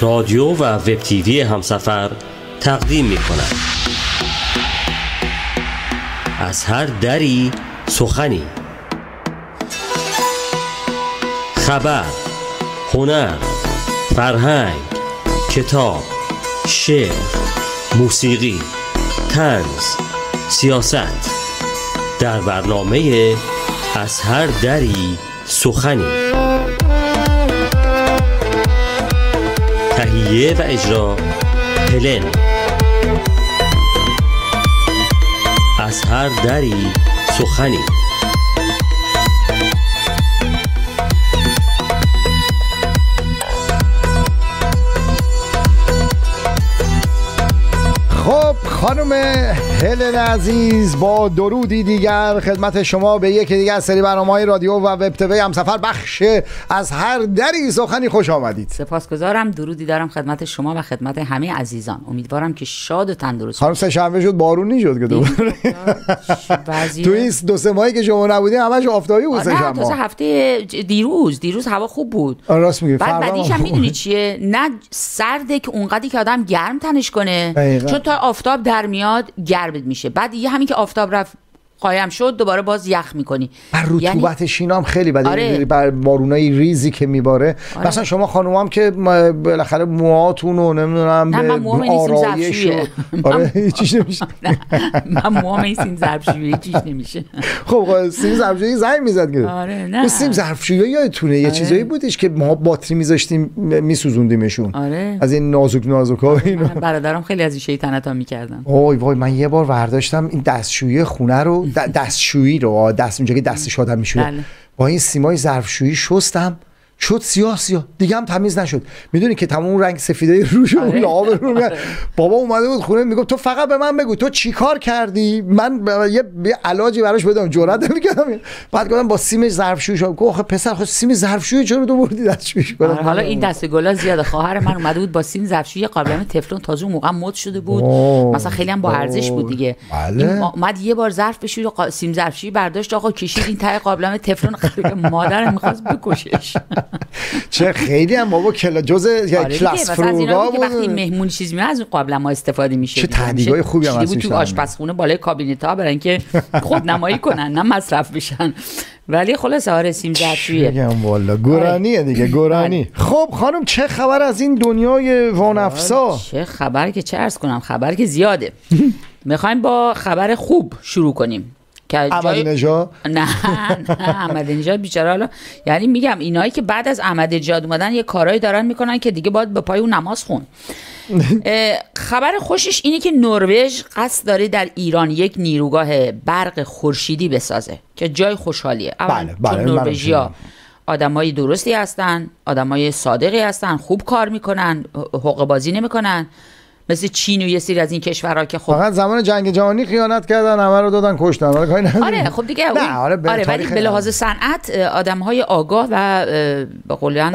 رادیو و وب تیوی همسفر تقدیم می کند از هر دری سخنی خبر هنر فرهنگ کتاب شعر موسیقی تنز سیاست در برنامه از هر دری سخنی تهیه و اجرا هلن از هر دری سخنی خب خانم هلن عزیز با درودی دیگر خدمت شما به یکی دیگر سری برنامه های رادیو و وب تیوی هم سفر بخش از هر دری سخنی خوش آمدید سپاسگزارم درودی دارم خدمت شما و خدمت همه عزیزان امیدوارم که شاد و تندرست خانم سه شنبه شد بارون نشد که دوباره تو این دو سه ماهی که شما نبودین همش آفتابی بود آره، سه هفته دیروز دیروز هوا خوب بود آره، راست میگی بعد بعدیش هم میدونی چیه نه سرده که اونقدی که آدم گرم تنش کنه چون تا آفتاب در میاد گرم میشه بعد یه همین که آفتاب رفت قایم شد دوباره باز یخ میکنی بر رطوبت یعنی... شینام خیلی بده آره. بر بارونای ریزی که میباره آره. مثلا شما هم که بالاخره موهاتون و نمیدونم به آرایش و... آره هیچ نمیشه من موهام این سیم ظرفشویی هیچ نمیشه خب،, خب سیم ظرفشویی زنگ میزد آره نه سیم ظرفشویی یادتونه یه آره. چیزایی بودش که ما باتری میذاشتیم میسوزوندیمشون آره. از این نازک نازک ها آره، برادرم خیلی از این شیطنت ها میکردن وای وای من یه بار برداشتم این دستشویی خونه رو دستشویی رو دست اونجا که دستش آدم میشوره بله. با این سیمای ظرفشویی شستم شد سیاه سیاه دیگه هم تمیز نشد میدونی که تمام اون رنگ سفیده روش اون آره. آب رو میاد آره. بابا اومده بود خونه میگفت تو فقط به من بگو تو چیکار کردی من یه علاجی براش بدم جرأت نمیکردم بعد گفتم با سیم ظرفشویی شو گفت پسر خود خب سیم ظرفشویی چرا تو بردی آره، حالا این دست گلا زیاد خواهر من اومده بود با سیم ظرفشویی قابلمه تفلون تازه اون موقع مد شده بود مثلا خیلی هم با ارزش بود دیگه بله. اومد یه بار ظرف و سیم ظرفشویی برداشت آقا کشید این ته قابلمه تفلون مادرم میخواست بکشش چه خیلی هم بابا کلا جز آره کلاس فروگا بود وقتی مهمون چیز میاد از اون ما استفاده میشه چه تدیگای خوبی هم بود تو آشپزخونه بالای کابینت ها برای اینکه خود نمایی کنن نه مصرف بشن ولی خلاص آره سیم زرتویه میگم والا گرانیه آره. دیگه گورانی بله. خب خانم چه خبر از این دنیای وانفسا آره، چه خبر که چه ارز کنم خبر که زیاده میخوایم با خبر خوب شروع کنیم احمد نژاد نه نه احمد نژاد بیچاره حالا یعنی میگم اینایی که بعد از احمد نژاد یه کارایی دارن میکنن که دیگه باید به پای اون نماز خون خبر خوشش اینه که نروژ قصد داره در ایران یک نیروگاه برق خورشیدی بسازه که جای خوشحالیه بله بله نروژیا آدمای درستی هستن آدمای صادقی هستن خوب کار میکنن حقوق بازی نمیکنن مثل چین و یه سری از این کشورها که خب فقط زمان جنگ جهانی خیانت کردن همه رو دادن کشتن آره, آره خب دیگه نه آره, آره ولی به لحاظ صنعت آدمهای آگاه و به قولن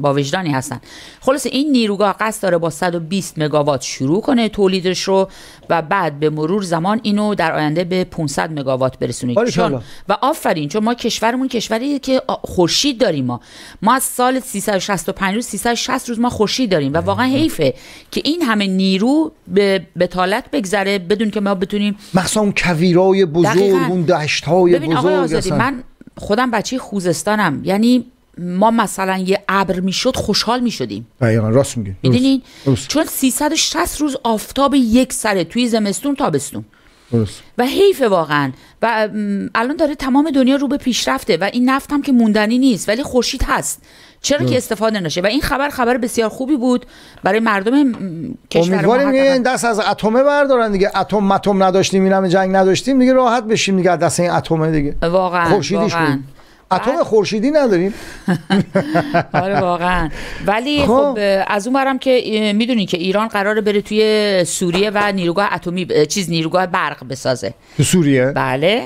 با وجدانی هستن خلاص این نیروگاه قصد داره با 120 مگاوات شروع کنه تولیدش رو و بعد به مرور زمان اینو در آینده به 500 مگاوات برسونه آره و آفرین چون ما کشورمون کشوری که خورشید داریم ما ما از سال 365 روز 360 روز ما خورشید داریم و واقعا حیفه که این همه نیرو به بتالت بگذره بدون که ما بتونیم مخصوصا اون کویرای بزرگ اون دشت های ببین آقای آزادی من خودم بچه خوزستانم یعنی ما مثلا یه ابر میشد خوشحال میشدیم دقیقا راست میگی میدونین چون 360 روز آفتاب یک سره توی زمستون تابستون و حیف واقعا و الان داره تمام دنیا رو به پیشرفته و این نفت هم که موندنی نیست ولی خورشید هست چرا که استفاده نشه و این خبر خبر بسیار خوبی بود برای مردم کشور امیدواریم این دست از اتمه بردارن دیگه اتم متم نداشتیم همه جنگ نداشتیم دیگه راحت بشیم دیگه دست این اتمه دیگه واقعا خورشیدیش اتم خورشیدی نداریم آره واقعا ولی خب. خب از اون برم که میدونی که ایران قراره بره توی سوریه و نیروگاه اتمی چیز نیروگاه برق بسازه تو سوریه بله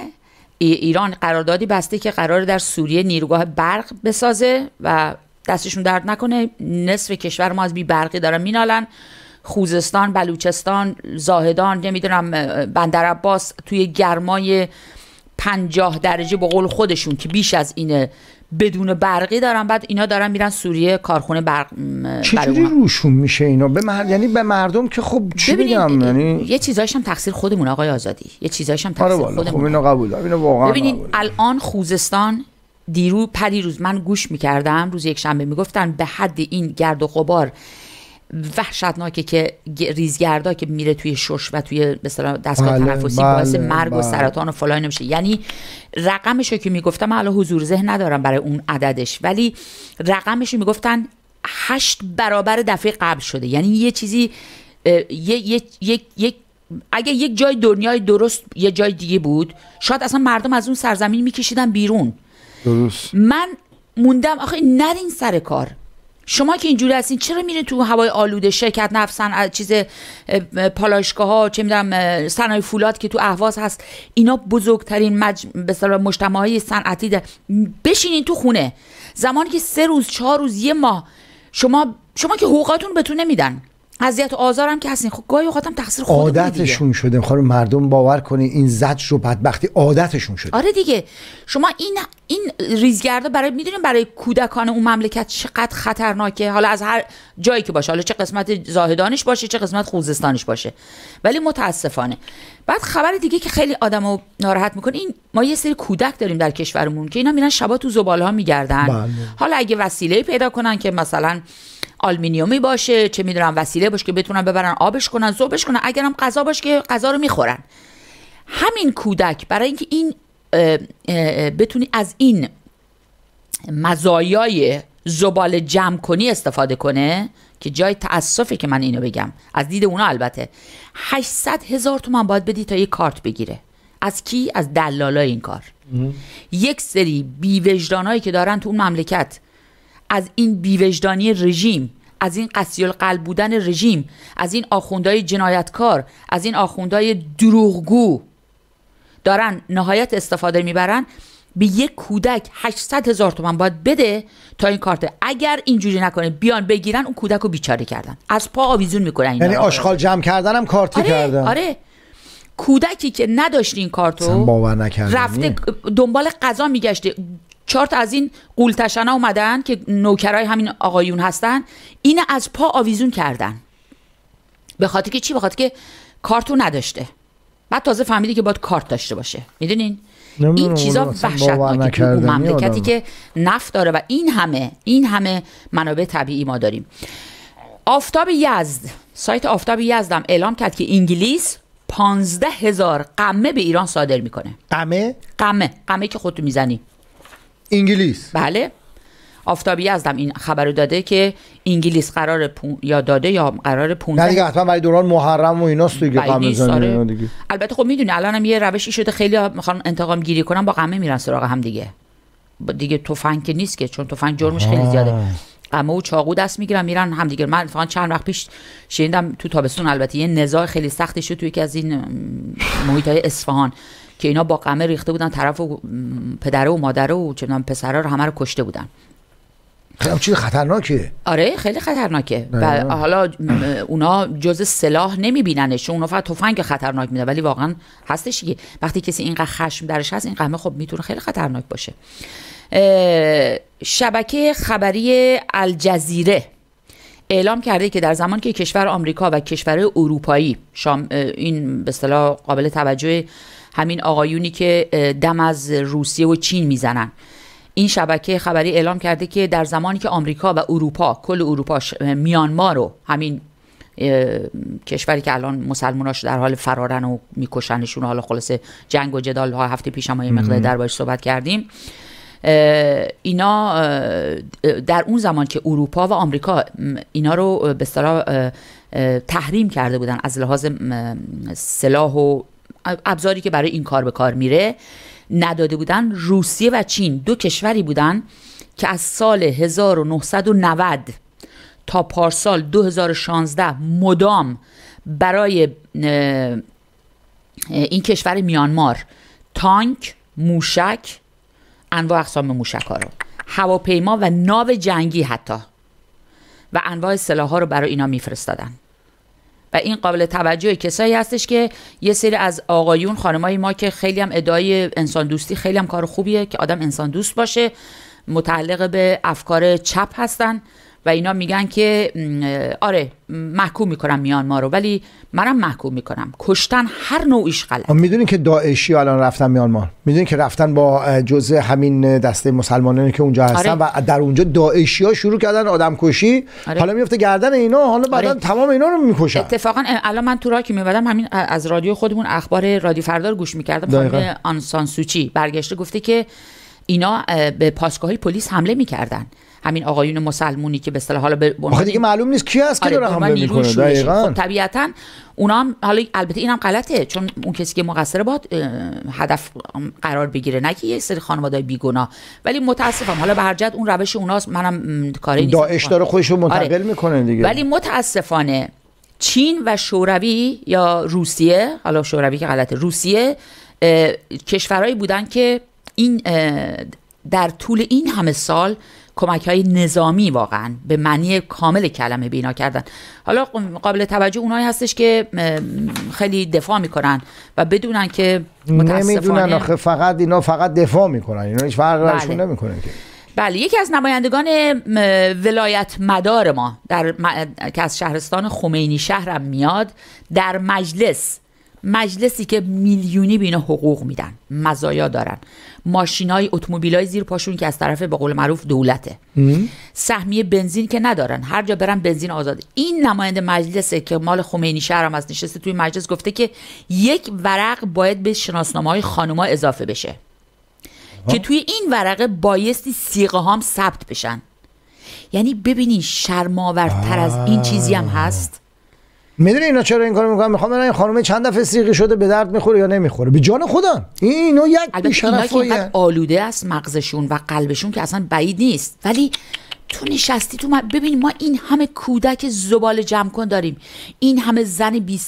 ایران قراردادی بسته که قرار در سوریه نیروگاه برق بسازه و دستشون درد نکنه نصف کشور ما از بی برقی دارن مینالن خوزستان بلوچستان زاهدان نمیدونم بندر عباس توی گرمای پنجاه درجه به قول خودشون که بیش از اینه بدون برقی دارن بعد اینا دارن میرن سوریه کارخونه برق چجوری روشون میشه اینا به مر... یعنی به مردم که خب چی بگم یعنی یه چیزایش هم تقصیر خودمون آقای آزادی یه چیزایش هم آره تقصیر آره خب اینو قبول دارم اینو واقعا ببینید الان خوزستان دیرو روز من گوش میکردم روز یک شنبه میگفتن به حد این گرد و غبار وحشتناکه که ریزگردا که میره توی شش و توی مثلا دستگاه بله، تنفسی بله، باعث مرگ و بله. سرطان و فلان نمیشه یعنی رقمش که میگفتم حالا الان حضور ذهن ندارم برای اون عددش ولی رقمش میگفتن هشت برابر دفعه قبل شده یعنی یه چیزی اگه یک جای دنیای درست یه جای دیگه بود شاید اصلا مردم از اون سرزمین میکشیدن بیرون من موندم آخه نرین سر کار شما که اینجوری هستین چرا میره تو هوای آلوده شرکت نفسن از چیز پالایشگاه ها چه میدونم صنایع فولاد که تو اهواز هست اینا بزرگترین مج... به مجتمع های صنعتی ده بشینین تو خونه زمانی که سه روز چهار روز یه ماه شما شما که حقوقاتون بهتون نمیدن اذیت و آزارم که هستین خب گاهی اوقاتم تقصیر خودمون عادتشون شده مردم باور کنین این زج رو بدبختی عادتشون شده آره دیگه شما این این ریزگردا برای میدونیم برای کودکان اون مملکت چقدر خطرناکه حالا از هر جایی که باشه حالا چه قسمت زاهدانش باشه چه قسمت خوزستانش باشه ولی متاسفانه بعد خبر دیگه که خیلی آدمو ناراحت میکنه این ما یه سری کودک داریم در کشورمون که اینا میرن شبا تو زباله ها میگردن بله. حالا اگه وسیله پیدا کنن که مثلا آلمینیومی باشه چه میدونم وسیله باشه که بتونن ببرن آبش کنن زوبش کنن اگرم غذا باشه که غذا رو میخورن همین کودک برای اینکه این بتونی از این مزایای زبال جمع کنی استفاده کنه که جای تاسفه که من اینو بگم از دید اونا البته 800 هزار تومن باید بدی تا یه کارت بگیره از کی از دلالای این کار یک سری هایی که دارن تو اون مملکت از این بیوجدانی رژیم از این قصیل قلب بودن رژیم از این آخوندهای جنایتکار از این آخوندهای دروغگو دارن نهایت استفاده میبرن به یک کودک 800 هزار تومن باید بده تا این کارت اگر اینجوری نکنه بیان بگیرن اون کودک رو بیچاره کردن از پا آویزون میکنن یعنی آشغال جمع کردنم کارتی آره، کردن آره کودکی که نداشت این کارتو رفته دنبال غذا میگشته چارت از این قولتشنا اومدن که نوکرای همین آقایون هستن اینه از پا آویزون کردن به خاطر که چی به خاطر که کارتو نداشته بعد تازه فهمیدی که باید کارت داشته باشه میدونین این چیزا وحشتناکه تو مملکتی که نفت داره و این همه این همه منابع طبیعی ما داریم آفتاب یزد سایت آفتاب یزدم اعلام کرد که انگلیس پانزده هزار قمه به ایران صادر میکنه قمه؟ قمه قمه که خودتو میزنی انگلیس بله آفتابی ازم این خبر داده که انگلیس قرار یا داده یا قرار پونده نه دیگه حتما برای دوران محرم و ایناست دیگه آره. دیگه البته خب میدونی هم یه روشی شده خیلی میخوان انتقام گیری کنن با قمه میرن سراغ هم دیگه دیگه تفنگ که نیست که چون تفنگ جرمش خیلی زیاده قمه و چاقو دست میگیرن میرن همدیگه من فقط چند وقت پیش شنیدم تو تابستون البته یه نزاع خیلی سختی شد توی یکی از این محیط های اصفهان که اینا با قمه ریخته بودن طرف و پدره و مادره و چنان پسرا رو همه رو کشته بودن خیلی چیز خطرناکه آره خیلی خطرناکه و حالا اونا جز سلاح نمیبیننش اونا فقط تفنگ خطرناک میده ولی واقعا هستش که وقتی کسی اینقدر خشم درش هست این قمه خب میتونه خیلی خطرناک باشه شبکه خبری الجزیره اعلام کرده که در زمان که کشور آمریکا و کشور اروپایی شام این به قابل توجه همین آقایونی که دم از روسیه و چین میزنن این شبکه خبری اعلام کرده که در زمانی که آمریکا و اروپا کل اروپا میانمار رو همین کشوری که الان مسلماناش در حال فرارن و میکشنشون حالا خلاصه جنگ و جدال ها هفته پیش ما یه مقدار در صحبت کردیم اینا در اون زمان که اروپا و آمریکا اینا رو به تحریم کرده بودن از لحاظ سلاح و ابزاری که برای این کار به کار میره نداده بودن روسیه و چین دو کشوری بودن که از سال 1990 تا پارسال 2016 مدام برای این کشور میانمار تانک موشک انواع اقسام موشک ها رو هواپیما و ناو جنگی حتی و انواع سلاح ها رو برای اینا میفرستادن این قابل توجه کسایی هستش که یه سری از آقایون خانمای ما که خیلی هم ادعای انسان دوستی خیلی هم کار خوبیه که آدم انسان دوست باشه متعلق به افکار چپ هستن و اینا میگن که آره محکوم میکنم ما رو ولی منم محکوم میکنم کشتن هر نوعیش غلط میدونین که داعشی الان رفتن ما میدونین که رفتن با جزء همین دسته مسلمانانی که اونجا هستن آره. و در اونجا داعشی ها شروع کردن آدم کشی آره. حالا میفته گردن اینا حالا بعدا آره. تمام اینا رو میکشن اتفاقا الان من تو راه که میبدم همین از رادیو خودمون اخبار رادیو فردار گوش میکردم خانم آنسان سوچی برگشته گفته که اینا به پاسگاهی پلیس حمله میکردن همین آقایون مسلمونی که به اصطلاح حالا به آخه دیگه معلوم نیست کی است؟ که آره، داره حمله میکنه دقیقاً خب طبیعتا اونا هم حالا البته اینم غلطه چون اون کسی که مقصر باد هدف قرار بگیره نه که یه سری خانواده بیگناه ولی متاسفم حالا به هر جد اون روش اوناست منم کاری نیست داعش داره خودش رو آره. منتقل آره. میکنه دیگه ولی متاسفانه چین و شوروی یا روسیه حالا شوروی که غلطه روسیه کشورهایی بودن که این در طول این همه سال کمک های نظامی واقعا به معنی کامل کلمه بینا کردن حالا قابل توجه اونایی هستش که خیلی دفاع میکنن و بدونن که نمیدونن آخه فقط اینا فقط دفاع میکنن اینا هیچ فرق بله. نمیکنن که بله یکی از نمایندگان ولایت مدار ما در که از شهرستان خمینی شهرم میاد در مجلس مجلسی که میلیونی به اینا حقوق میدن مزایا دارن ماشینای اتومبیلای زیر پاشون که از طرف به قول معروف دولته سهمیه بنزین که ندارن هر جا برن بنزین آزاد این نماینده مجلسه که مال خمینی هم از نشسته توی مجلس گفته که یک ورق باید به شناسنامه های خانوما اضافه بشه که توی این ورقه بایستی سیغه هم ثبت بشن یعنی ببینین شرماورتر از این چیزی هم هست میدونی اینا چرا این کارو میکنن میخوام این خانم چند دفعه سیغی شده به درد میخوره یا نمیخوره به جان خدا اینو یک که آلوده است مغزشون و قلبشون که اصلا بعید نیست ولی تو نشستی تو ما ببین ما این همه کودک زبال جمع کن داریم این همه زن بی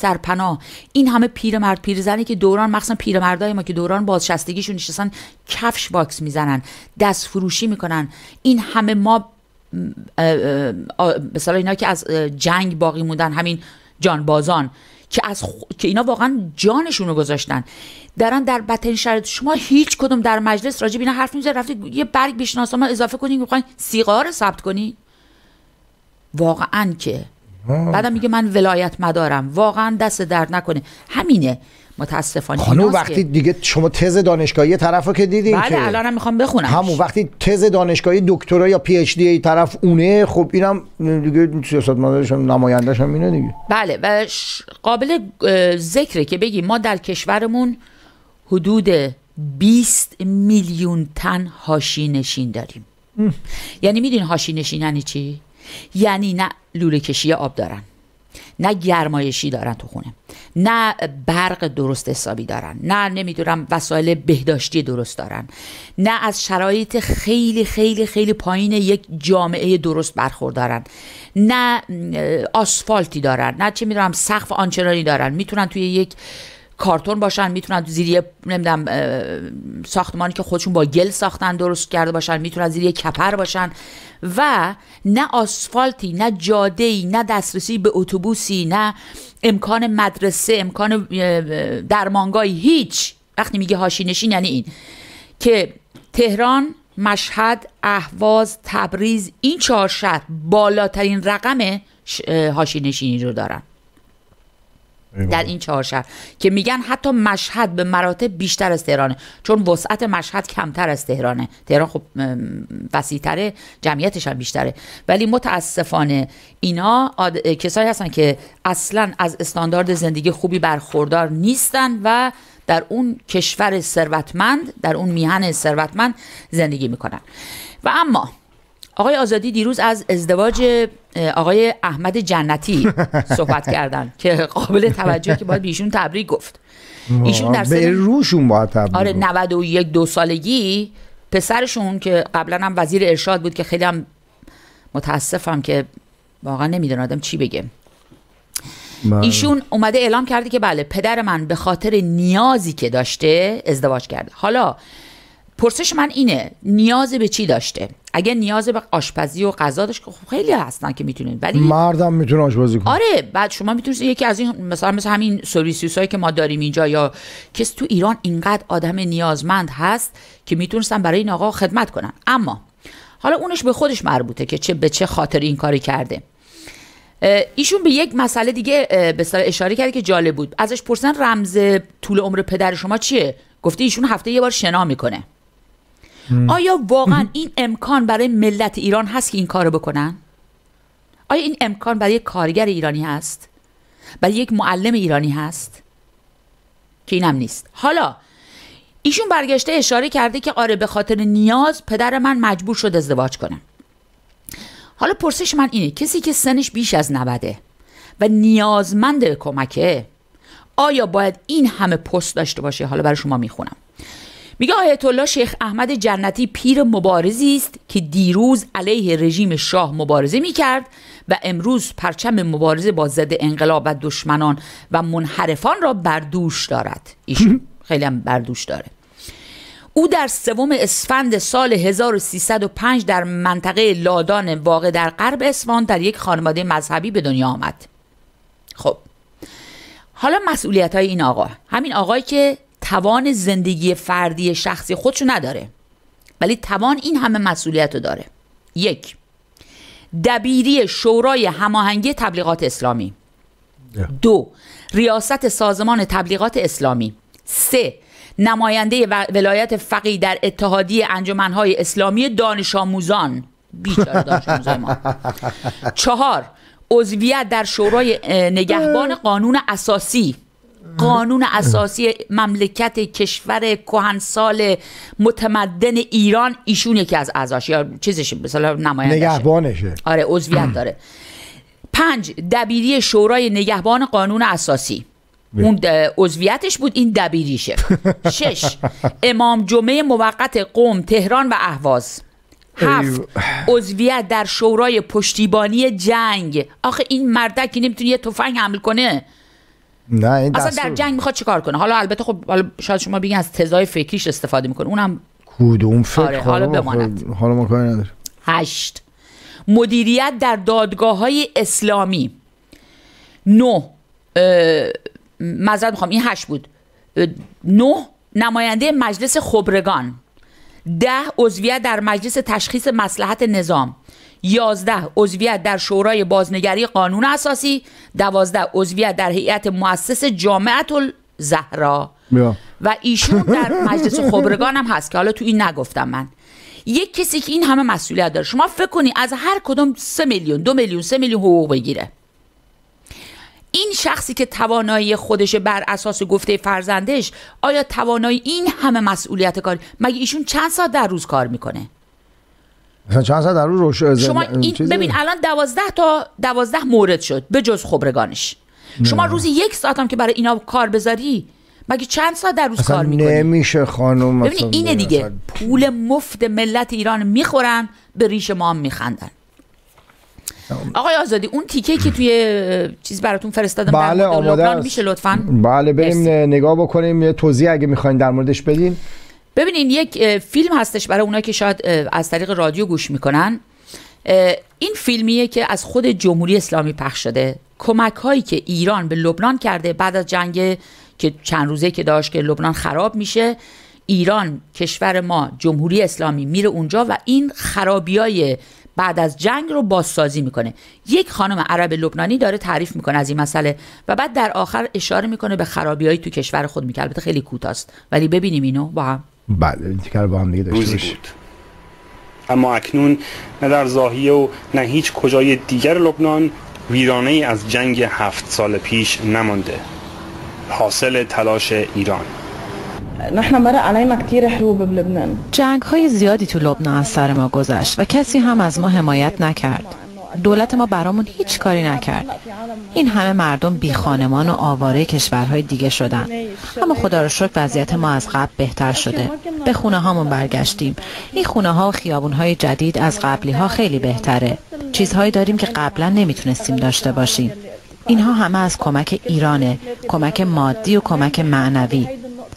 این همه پیرمرد زنی که دوران مخصوصا پیرمردای ما که دوران بازشستگیشون نشستن کفش باکس میزنن دست فروشی میکنن این همه ما مثلا اینا که از جنگ باقی موندن همین جانبازان که از که اینا واقعا جانشون رو گذاشتن درن در بتن شرط شما هیچ کدوم در مجلس راجب اینا حرف نمیزنید رفتید یه برگ ما اضافه کنید میخواین سیگار رو ثبت کنی واقعا که بعدم میگه من ولایت مدارم واقعا دست درد نکنه همینه متاسفانه خانو وقتی دیگه شما تز دانشگاهی رو که دیدین بله که الان هم میخوام بخونم همون وقتی تز دانشگاهی دکترا یا پی اچ دی طرف اونه خب اینم دیگه مدارش هم نمایندش هم اینه دیگه بله و قابل ذکره که بگی ما در کشورمون حدود 20 میلیون تن هاشی نشین داریم یعنی میدین هاشی نشین یعنی چی یعنی نه لوله کشی آب دارن نه گرمایشی دارن تو خونه نه برق درست حسابی دارن نه نمیدونم وسایل بهداشتی درست دارن نه از شرایط خیلی خیلی خیلی پایین یک جامعه درست برخوردارن نه آسفالتی دارن نه چه میدونم سقف آنچنانی دارن میتونن توی یک کارتون باشن میتونن زیر یه نمیدونم ساختمانی که خودشون با گل ساختن درست کرده باشن میتونن زیر یه کپر باشن و نه آسفالتی نه جاده نه دسترسی به اتوبوسی نه امکان مدرسه امکان درمانگاهی هیچ وقتی میگه هاشی نشین یعنی این که تهران مشهد اهواز تبریز این چهار شهر بالاترین رقم هاشی نشینی رو دارن در این چهار شهر که میگن حتی مشهد به مراتب بیشتر از تهرانه چون وسعت مشهد کمتر از تهرانه تهران خب وسیعتره جمعیتش هم بیشتره ولی متاسفانه اینا آد... کسایی هستن که اصلا از استاندارد زندگی خوبی برخوردار نیستن و در اون کشور ثروتمند در اون میهن ثروتمند زندگی میکنن و اما آقای آزادی دیروز از ازدواج آقای احمد جنتی صحبت کردن که قابل توجه که باید ایشون تبریک گفت ایشون در روشون باید تبریک آره 91 دو سالگی پسرشون که قبلا هم وزیر ارشاد بود که خیلی هم متاسفم که واقعا نمیدونادم آدم چی بگه من. بله. ایشون اومده اعلام کرده که بله پدر من به خاطر نیازی که داشته ازدواج کرده حالا پرسش من اینه نیاز به چی داشته اگه نیاز به آشپزی و غذا داشت که خب خیلی هستن که میتونید ولی مردم میتونه آشپزی کنه آره بعد شما میتونید یکی از این مثلا مثل همین سوریسیوس هایی که ما داریم اینجا یا کس تو ایران اینقدر آدم نیازمند هست که میتونستن برای این آقا خدمت کنن اما حالا اونش به خودش مربوطه که چه به چه خاطر این کاری کرده ایشون به یک مسئله دیگه به اشاره کرده که جالب بود ازش پرسن رمز طول عمر پدر شما چیه گفته ایشون هفته یه بار شنا میکنه آیا واقعا این امکان برای ملت ایران هست که این کارو بکنن آیا این امکان برای یک کارگر ایرانی هست برای یک معلم ایرانی هست که اینم نیست حالا ایشون برگشته اشاره کرده که آره به خاطر نیاز پدر من مجبور شد ازدواج کنم حالا پرسش من اینه کسی که سنش بیش از 90 و نیازمند کمکه آیا باید این همه پست داشته باشه حالا برای شما میخونم میگه آیت الله شیخ احمد جنتی پیر مبارزی است که دیروز علیه رژیم شاه مبارزه میکرد و امروز پرچم مبارزه با ضد انقلاب و دشمنان و منحرفان را بردوش دارد ایشون خیلی هم بردوش داره او در سوم اسفند سال 1305 در منطقه لادان واقع در غرب اسفان در یک خانواده مذهبی به دنیا آمد خب حالا مسئولیت های این آقا همین آقایی که توان زندگی فردی شخصی خودشو نداره ولی توان این همه مسئولیت رو داره یک دبیری شورای هماهنگی تبلیغات اسلامی دو ریاست سازمان تبلیغات اسلامی سه نماینده ولایت فقیه در اتحادیه انجمنهای اسلامی دانش آموزان بیچاره دانش آموزان ما چهار عضویت در شورای نگهبان قانون اساسی قانون اساسی مملکت کشور کهنسال متمدن ایران ایشون یکی از اعضاش یا چیزش مثلا نماینده نگهبانشه آره عضویت داره پنج دبیری شورای نگهبان قانون اساسی بله. اون عضویتش بود این دبیریشه شش امام جمعه موقت قوم تهران و اهواز هفت عضویت در شورای پشتیبانی جنگ آخه این مردکی نمیتونه یه تفنگ حمل کنه نه این اصلا در جنگ میخواد چیکار کنه حالا البته خب حالا شاید شما بگین از تزای فکریش استفاده میکنه اونم کدوم فکر آره، حالا بماند حالا ما کاری نداره هشت مدیریت در دادگاه های اسلامی نو مذرد میخوام این هشت بود نو نماینده مجلس خبرگان ده عضویت در مجلس تشخیص مسلحت نظام 11 عضویت در شورای بازنگری قانون اساسی 12 عضویت در هیئت مؤسس جامعه الزهرا و ایشون در مجلس خبرگان هم هست که حالا تو این نگفتم من یک کسی که این همه مسئولیت داره شما فکر کنی از هر کدوم سه میلیون دو میلیون سه میلیون حقوق بگیره این شخصی که توانایی خودش بر اساس گفته فرزندش آیا توانایی این همه مسئولیت کاری مگه ایشون چند ساعت در روز کار میکنه چند ساعت در روز شما این ببین الان دوازده تا دوازده مورد شد به جز خبرگانش شما روزی یک ساعت هم که برای اینا کار بذاری مگه چند ساعت در روز کار میکنی نمیشه خانم ببین اینه دیگه پول مفت ملت ایران میخورن به ریش ما هم میخندن آقای آزادی اون تیکه که توی چیز براتون فرستادم بله آماده میشه لطفا بله بریم نگاه بکنیم یه توضیح اگه میخواین در موردش بدین ببینین یک فیلم هستش برای اونایی که شاید از طریق رادیو گوش میکنن این فیلمیه که از خود جمهوری اسلامی پخش شده کمک هایی که ایران به لبنان کرده بعد از جنگ که چند روزه که داشت که لبنان خراب میشه ایران کشور ما جمهوری اسلامی میره اونجا و این خرابی های بعد از جنگ رو بازسازی میکنه یک خانم عرب لبنانی داره تعریف میکنه از این مسئله و بعد در آخر اشاره میکنه به خرابیای تو کشور خود میکنه البته خیلی کوتاست ولی ببینیم اینو با هم بله دیگر با هم دیگه اما اکنون نه در زاهیه و نه هیچ کجای دیگر لبنان ویرانه ای از جنگ هفت سال پیش نمانده حاصل تلاش ایران نحن مر علینا کثیر حروب بلبنان جنگ های زیادی تو لبنان از سر ما گذشت و کسی هم از ما حمایت نکرد دولت ما برامون هیچ کاری نکرد این همه مردم بی خانمان و آواره کشورهای دیگه شدن اما خدا رو شکر وضعیت ما از قبل بهتر شده به خونه هامون برگشتیم این خونه ها و خیابون های جدید از قبلی ها خیلی بهتره چیزهایی داریم که قبلا نمیتونستیم داشته باشیم اینها همه از کمک ایرانه کمک مادی و کمک معنوی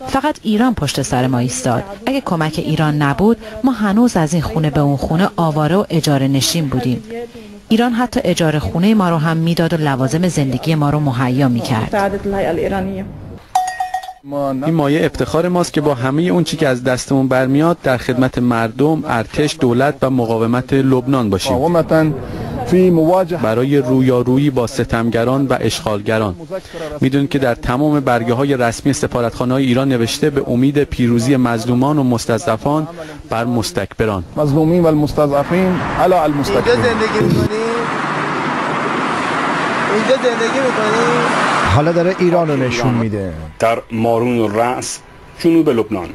فقط ایران پشت سر ما ایستاد اگه کمک ایران نبود ما هنوز از این خونه به اون خونه آواره و اجاره نشین بودیم ایران حتی اجاره خونه ما رو هم میداد و لوازم زندگی ما رو مهیا میکرد این مایه افتخار ماست که با همه اون چی که از دستمون برمیاد در خدمت مردم، ارتش، دولت و مقاومت لبنان باشیم. برای رویارویی با ستمگران و اشغالگران میدونید که در تمام برگه های رسمی سفارتخانه های ایران نوشته به امید پیروزی مظلومان و مستضعفان بر مستکبران مظلومین و مستضعفین علی المستکبرین اینجا زندگی میکنی؟ حالا داره ایران رو نشون میده در مارون و رأس جنوب لبنان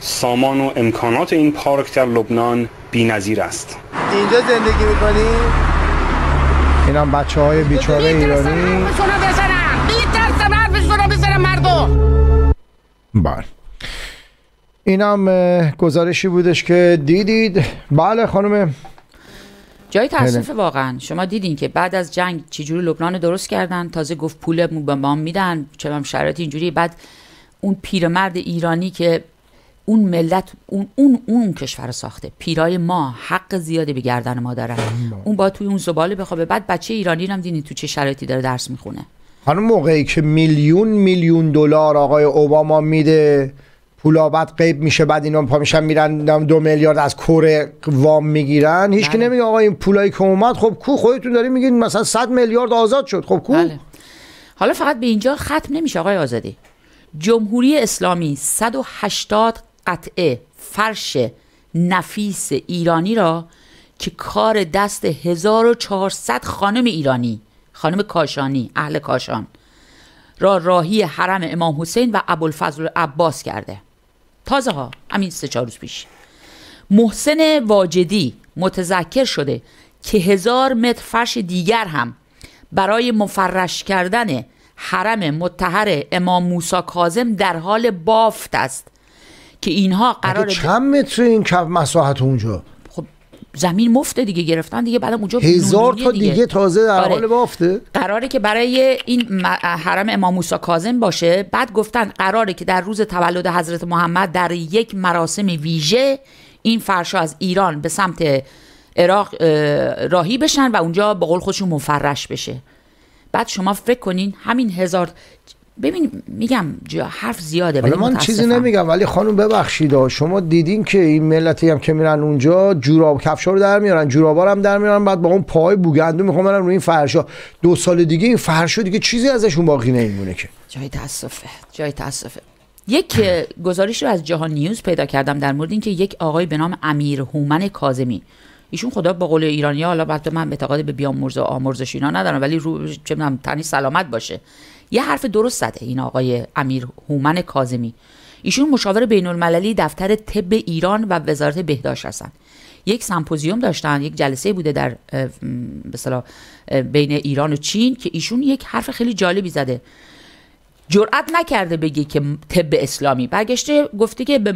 سامان و امکانات این پارک در لبنان بی است اینجا زندگی میکنی؟ اینا بچه های بیچاره ایرانی مردم بله اینام گزارشی بودش که دیدید بله خانم جای تاسف واقعا شما دیدین که بعد از جنگ چجوری لبنان درست کردن تازه گفت پول به ما میدن چه شرایط اینجوری بعد اون پیرمرد ایرانی که اون ملت اون اون اون کشور ساخته پیرای ما حق زیادی به گردن ما دارن اون با توی اون زباله بخوابه بعد بچه ایرانی هم دیدین تو چه شرایطی داره درس میخونه حالا موقعی که میلیون میلیون دلار آقای اوباما میده پولا بعد میشه بعد اینا پا میشن میرن دو میلیارد از کره وام میگیرن هیچ که بله. نمیگه آقا این پولایی که اومد خب کو خودتون داری میگین مثلا 100 میلیارد آزاد شد خب کو بله. حالا فقط به اینجا ختم نمیشه آقای آزادی جمهوری اسلامی 180 قطعه فرش نفیس ایرانی را که کار دست 1400 خانم ایرانی خانم کاشانی اهل کاشان را راهی حرم امام حسین و ابوالفضل عباس کرده تازه ها همین سه چهار روز پیش محسن واجدی متذکر شده که هزار متر فرش دیگر هم برای مفرش کردن حرم متحر امام موسا کازم در حال بافت است که اینها قرار چند متر این کف مساحت اونجا زمین مفته دیگه گرفتن دیگه بعد اونجا هزار تا دیگه, تازه در آره. حال بافته قراره که برای این حرم امام موسی کاظم باشه بعد گفتن قراره که در روز تولد حضرت محمد در یک مراسم ویژه این فرشا از ایران به سمت عراق راهی بشن و اونجا به قول خودشون مفرش بشه بعد شما فکر کنین همین هزار ببین میگم جا حرف زیاده ولی من چیزی نمیگم ولی خانم ببخشید شما دیدین که این ملتی هم که میرن اونجا جوراب کفشا رو در میارن جورابا هم در میارن بعد با اون پای بوگندو میخوام برن روی این فرشا دو سال دیگه این فرشا دیگه چیزی ازشون باقی نمیمونه که جای تاسفه جای تاسفه یک گزارش رو از جهان نیوز پیدا کردم در مورد اینکه یک آقای به نام امیر هومن کاظمی ایشون خدا با قول ایرانی حالا بعد من اعتقاد به بیامرز و آمرزش اینا ندارم ولی رو چه تنی سلامت باشه یه حرف درست زده این آقای امیر هومن کازمی ایشون مشاور بین المللی دفتر طب ایران و وزارت بهداشت هستند یک سمپوزیوم داشتن یک جلسه بوده در مثلا بین ایران و چین که ایشون یک حرف خیلی جالبی زده جرأت نکرده بگه که طب اسلامی برگشته گفته که به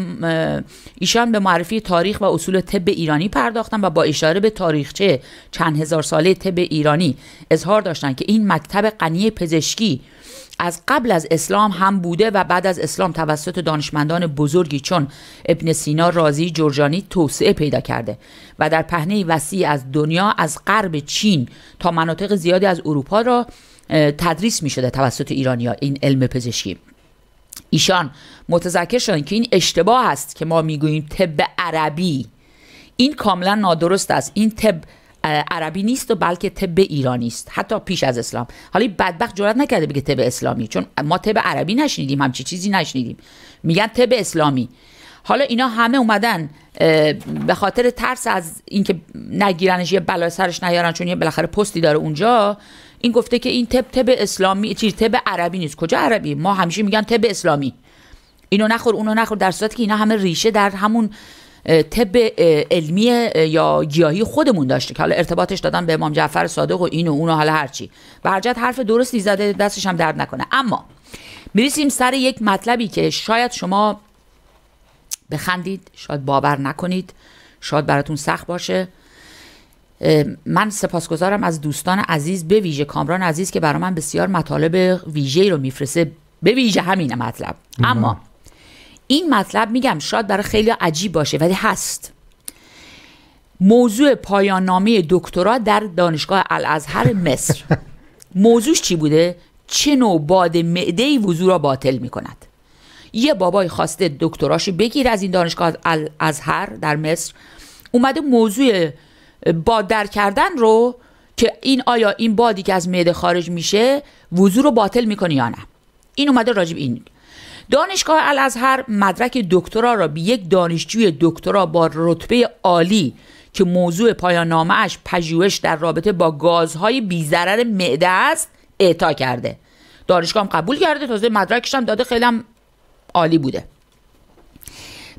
ایشان به معرفی تاریخ و اصول طب ایرانی پرداختن و با اشاره به تاریخچه چند هزار ساله طب ایرانی اظهار داشتن که این مکتب غنی پزشکی از قبل از اسلام هم بوده و بعد از اسلام توسط دانشمندان بزرگی چون ابن سینا رازی جورجانی توسعه پیدا کرده و در پهنه وسیع از دنیا از غرب چین تا مناطق زیادی از اروپا را تدریس می شده توسط ایرانیا این علم پزشکی ایشان متذکر شدن که این اشتباه است که ما گوییم طب عربی این کاملا نادرست است این طب عربی نیست و بلکه طب ایرانی است حتی پیش از اسلام حالا بدبخت جرئت نکرده بگه طب اسلامی چون ما طب عربی نشنیدیم همچی چیزی نشنیدیم میگن طب اسلامی حالا اینا همه اومدن به خاطر ترس از اینکه نگیرنش یه بلا سرش نیارن چون یه بالاخره پستی داره اونجا این گفته که این تب تب اسلامی چیز طب عربی نیست کجا عربی ما همیشه میگن طب اسلامی اینو نخور اونو نخور در صورتی که اینا همه ریشه در همون طب علمی یا گیاهی خودمون داشته که حالا ارتباطش دادن به امام جعفر صادق و این و اون و حالا هرچی برجت حرف درستی زده دستش هم درد نکنه اما میرسیم سر یک مطلبی که شاید شما بخندید شاید باور نکنید شاید براتون سخت باشه من سپاسگزارم از دوستان عزیز به ویژه کامران عزیز که برای من بسیار مطالب ویژه‌ای رو میفرسه به ویژه همین مطلب اما این مطلب میگم شاید برای خیلی عجیب باشه ولی هست موضوع پایان نامه دکترا در دانشگاه الازهر مصر موضوعش چی بوده چه نوع باد معده وضوع را باطل میکند یه بابای خواسته دکتراش بگیر از این دانشگاه الازهر در مصر اومده موضوع باد در کردن رو که این آیا این بادی که از معده خارج میشه وضوع رو باطل میکنه یا نه این اومده راجب این دانشگاه الازهر مدرک دکترا را به یک دانشجوی دکترا با رتبه عالی که موضوع پایان نامه اش پژوهش در رابطه با گازهای بیضرر معده است اعطا کرده دانشگاه هم قبول کرده تازه مدرکش هم داده خیلی هم عالی بوده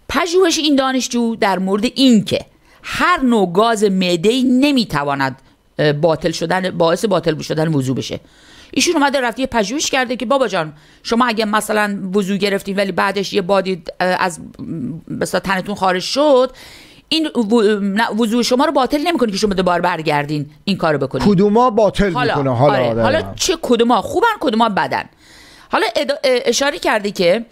پژوهش این دانشجو در مورد اینکه هر نوع گاز معده ای نمیتواند باطل شدن باعث باطل شدن وضوع بشه ایشون اومده رفته یه پژوهش کرده که بابا جان شما اگه مثلا وضو گرفتین ولی بعدش یه بادی از مثلا تنتون خارج شد این وضوع شما رو باطل نمیکنه که شما دوباره برگردین این کارو بکنید کدوما باطل حالا. میکنه حالا آره. آره. حالا چه کدوما خوبن کدوما بدن حالا اشاره کرده که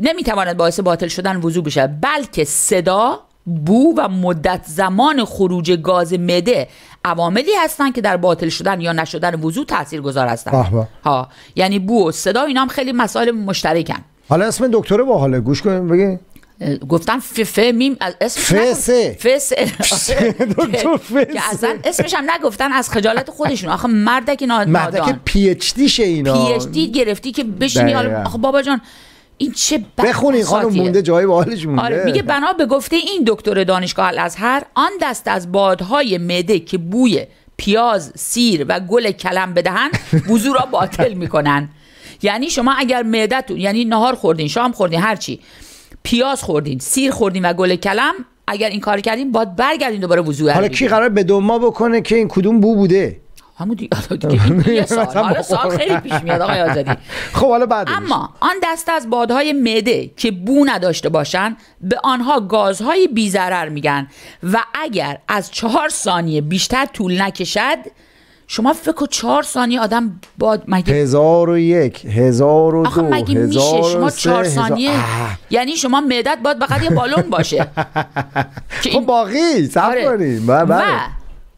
نمیتواند باعث باطل شدن وضوع بشه بلکه صدا بو و مدت زمان خروج گاز مده عواملی هستن که در باطل شدن یا نشدن وضوع تاثیرگذار هستن ها یعنی بو و صدا اینا هم خیلی مسائل مشترکن حالا اسم دکتر حاله گوش کنیم بگی. گفتن ففه میم اسم فسه فسه دکتر فسه که اصلا اسمش هم نگفتن از خجالت خودشون آخه مردک نادان مردک پی اچ دی شه اینا پی اچ دی گرفتی که بشینی حالا آخه بابا جان این چه بخونین خانم مونده جای باحالش مونده آره میگه بنا به گفته این دکتر دانشگاه الازهر آن دست از بادهای مده که بوی پیاز سیر و گل کلم بدهند وضو را باطل میکنن یعنی شما اگر معدتون یعنی نهار خوردین شام خوردین هرچی پیاز خوردین سیر خوردین و گل کلم اگر این کار کردین باید برگردین دوباره وضو حالا کی قرار به ما بکنه که این کدوم بو بوده همون دیگه دیگه یه سال حالا سال خیلی پیش میاد آقای آزادی خب حالا بعد اما آن دست از بادهای مده که بو نداشته باشن به آنها گازهای بی ضرر میگن و اگر از چهار ثانیه بیشتر طول نکشد شما فکر کن چهار ثانیه آدم باد مگه هزار و یک هزار و دو مگه هزار میشه شما چهار ثانیه هزار... یعنی شما معدت باید فقط یه بالون باشه خب باقی سب آره. کنیم بله، بله. و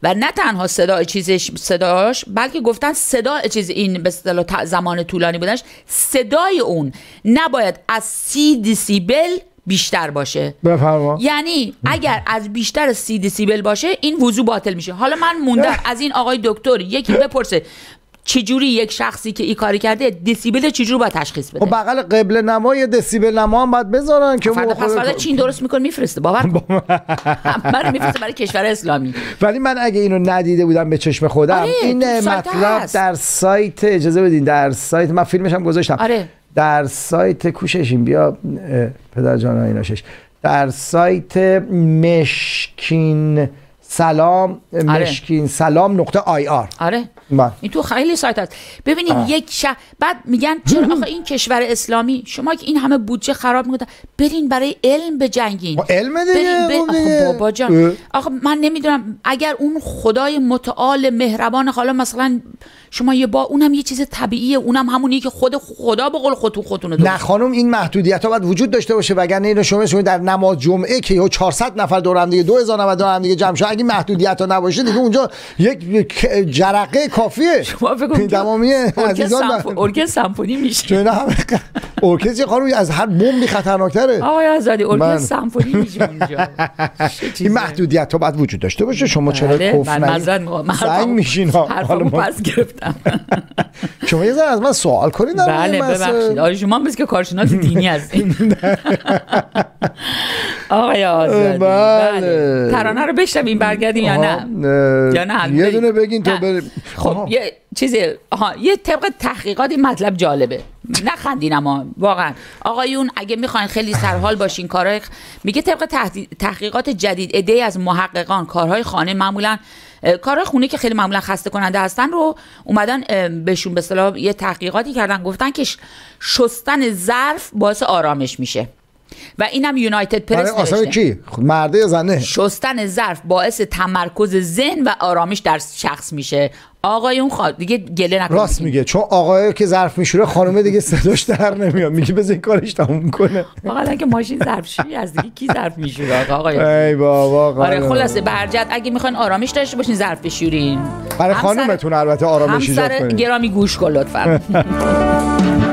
و نه تنها صدا چیزش صداش بلکه گفتن صدا چیز این به اصطلاح زمان طولانی بودنش صدای اون نباید از سی دیسیبل بیشتر باشه بفرما یعنی اگر از بیشتر سی دیسیبل باشه این وضو باطل میشه حالا من موندم از این آقای دکتر یکی بپرسه چجوری یک شخصی که این کاری کرده دسیبل چجوری باید تشخیص بده خب بغل قبل نما یا دسیبل نما هم باید بذارن که فرد پس فردا چین درست میکنه میفرسته باور کن من میفرسته برای کشور اسلامی ولی من اگه اینو ندیده بودم به چشم خودم آره، این مطلب در سایت اجازه بدین در سایت من فیلمش هم گذاشتم آره. در سایت کوششین بیا پدر جان ایناشش در سایت مشکین سلام آره. مشکین سلام نقطه آی آر آره بله. این تو خیلی سایت هست ببینید یک شهر بعد میگن چرا آخه این کشور اسلامی شما که این همه بودجه خراب میکنه برین برای علم جنگین علم دیگه ب... بابا جان آخه من نمیدونم اگر اون خدای متعال مهربان حالا مثلا شما یه با اونم یه چیز طبیعیه اونم همونی که خود خدا به قول خودتون خودتونه نه خانم این محدودیت ها باید وجود داشته باشه وگرنه اینو شما شما در نماز جمعه که 400 نفر دور هم دیگه 2000 نفر دور هم دیگه جمع شو اگه محدودیت ها نباشه دیگه اونجا یک جرقه کافیه شما فکر تمامی ارکستر سمفونی میشه چون همه ارکستر خانم از هر بمبی خطرناک‌تره آقای عزادی ارکستر سمفونی میشه اونجا این محدودیت تو بعد وجود داشته باشه شما چرا بله، کف کفن سنگ میشین حالا پس گرفتم شما یه ذره از من سوال کنید بله ببخشید آره شما هم که کارشناس دینی هستین آقای آزادی بله. بله ترانه رو بشنویم برگردیم یا نه یا نه یه دونه بگین تا بریم خب یه چیزی ها یه طبق تحقیقات این مطلب جالبه نخندین اما واقعا آقایون اگه میخواین خیلی سرحال باشین کارهای میگه طبق تحقیقات جدید ایده از محققان کارهای خانه معمولا کارهای خونه که خیلی معمولا خسته کننده هستن رو اومدن بهشون به یه تحقیقاتی کردن گفتن که شستن ظرف باعث آرامش میشه و اینم یونایتد پرس آثار کی مرده یا زنه شستن ظرف باعث تمرکز زن و آرامش در شخص میشه اون خواهد دیگه گله نکنه راست میگه چون آقای که ظرف میشوره خانومه دیگه صداش در نمیاد میگه بزن کارش تموم کنه واقعا که ماشین ظرف شویی از دیگه کی ظرف میشوره آقا ای بابا آره خلاصه برجت اگه میخواین آرامش داشته باشین ظرف بشورین برای خانومتون البته آرامش ایجاد کنین گرامی گوش کن لطفا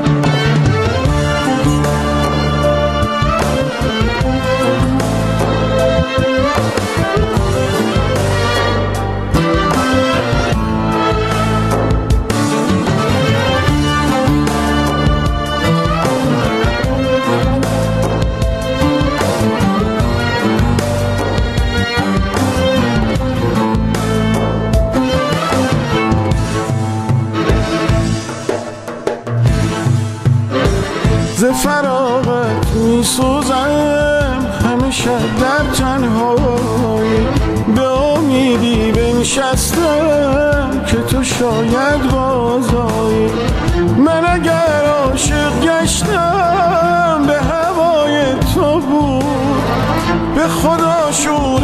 شاید بازایی من اگر عاشق گشتم به هوای تو بود به خدا شور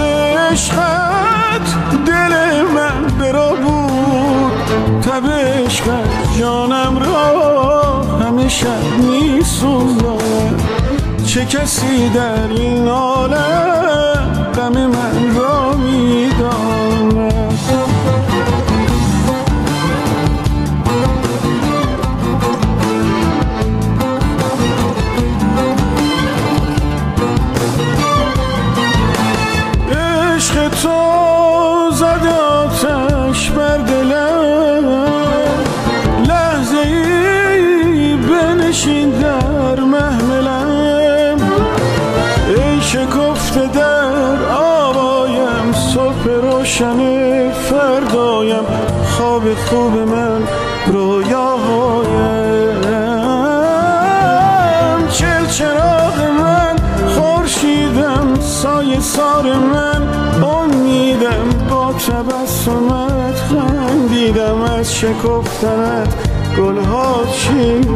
عشقت دل من برا بود تب عشقت جانم را همه شب می چه کسی در این عالم غم من کفتند گلها چین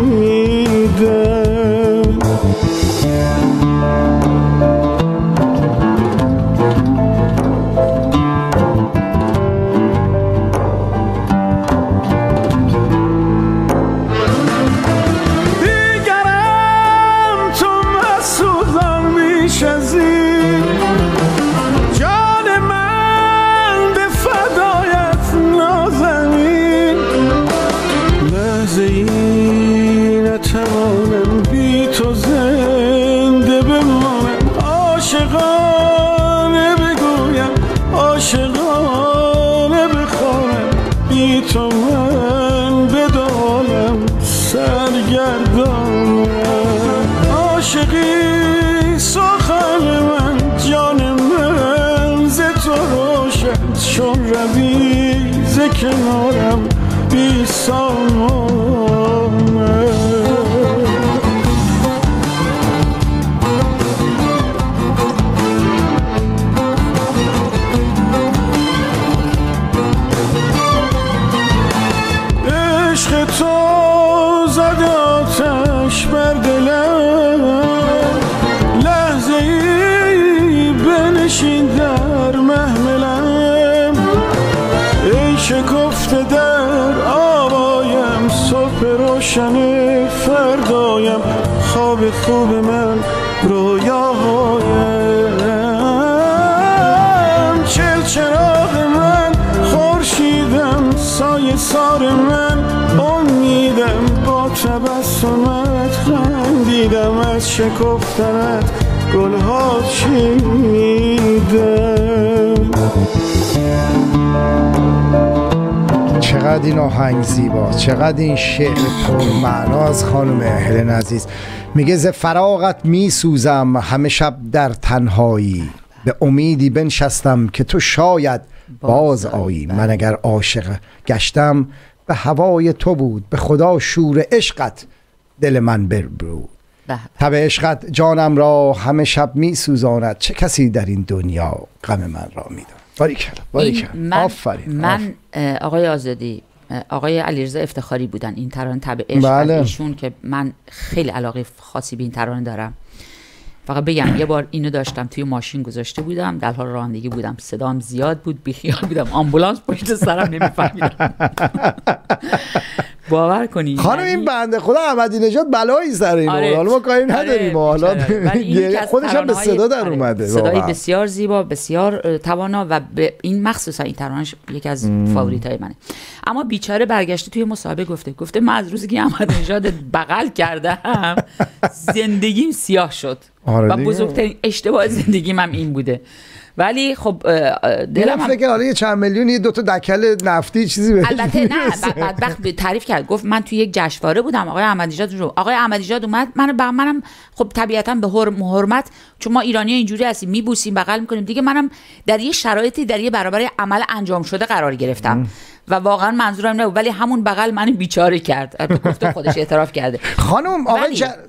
شکفتنت گلها چیده چقدر این آهنگ زیبا چقدر این شعر پر از خانم هلن عزیز میگه ز فراغت میسوزم همه شب در تنهایی به امیدی بنشستم که تو شاید باز آیی من اگر عاشق گشتم به هوای تو بود به خدا شور عشقت دل من بود تب عشقت جانم را همه شب می سوزاند چه کسی در این دنیا غم من را می کرد باریکلا باریکلا من, آفرین. من آقای آزادی آقای علیرضا افتخاری بودن این ترانه تب عشق بله. ایشون که من خیلی علاقه خاصی به این ترانه دارم فقط بگم یه بار اینو داشتم توی ماشین گذاشته بودم در حال رانندگی بودم صدام زیاد بود بیخیال بودم آمبولانس پشت سرم نمیفهمیدم باور کنی خانم یعنی این بنده خدا احمدی نژاد بلایی سر این آره. حالا ما کاری آره، نداریم حالا آره. خودش هم به صدا در آره. اومده صدای بسیار زیبا بسیار توانا و به این مخصوصا این ترانش یکی از فاوریت های منه اما بیچاره برگشته توی مصاحبه گفته گفته من از روزی که احمدی نژاد بغل کردم زندگیم سیاه شد و بزرگترین اشتباه زندگی من این بوده ولی خب دلم هم... فکر آره یه چند دو تا دکل نفتی چیزی بهش البته نه بدبخت خب تعریف کرد گفت من توی یک جشنواره بودم آقای احمدی رو آقای احمدی اومد من به منم خب طبیعتا به حرمت چون ما ایرانی اینجوری هستیم میبوسیم بغل میکنیم دیگه منم در یه شرایطی در یه برابر عمل انجام شده قرار گرفتم و واقعا منظورم نبود ولی همون بغل من بیچاره کرد گفته خودش اعتراف کرده خانم آقای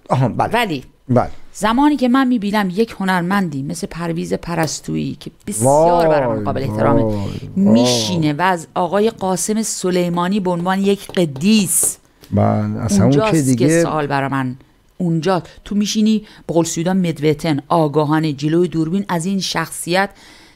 ولی, بله. ولی بله زمانی که من میبینم یک هنرمندی مثل پرویز پرستویی که بسیار من قابل احترامه میشینه و از آقای قاسم سلیمانی به عنوان یک قدیس من اصلا اون که دیگه من اونجا تو میشینی به قول سویدان مدوتن آگاهانه جلوی دوربین از این شخصیت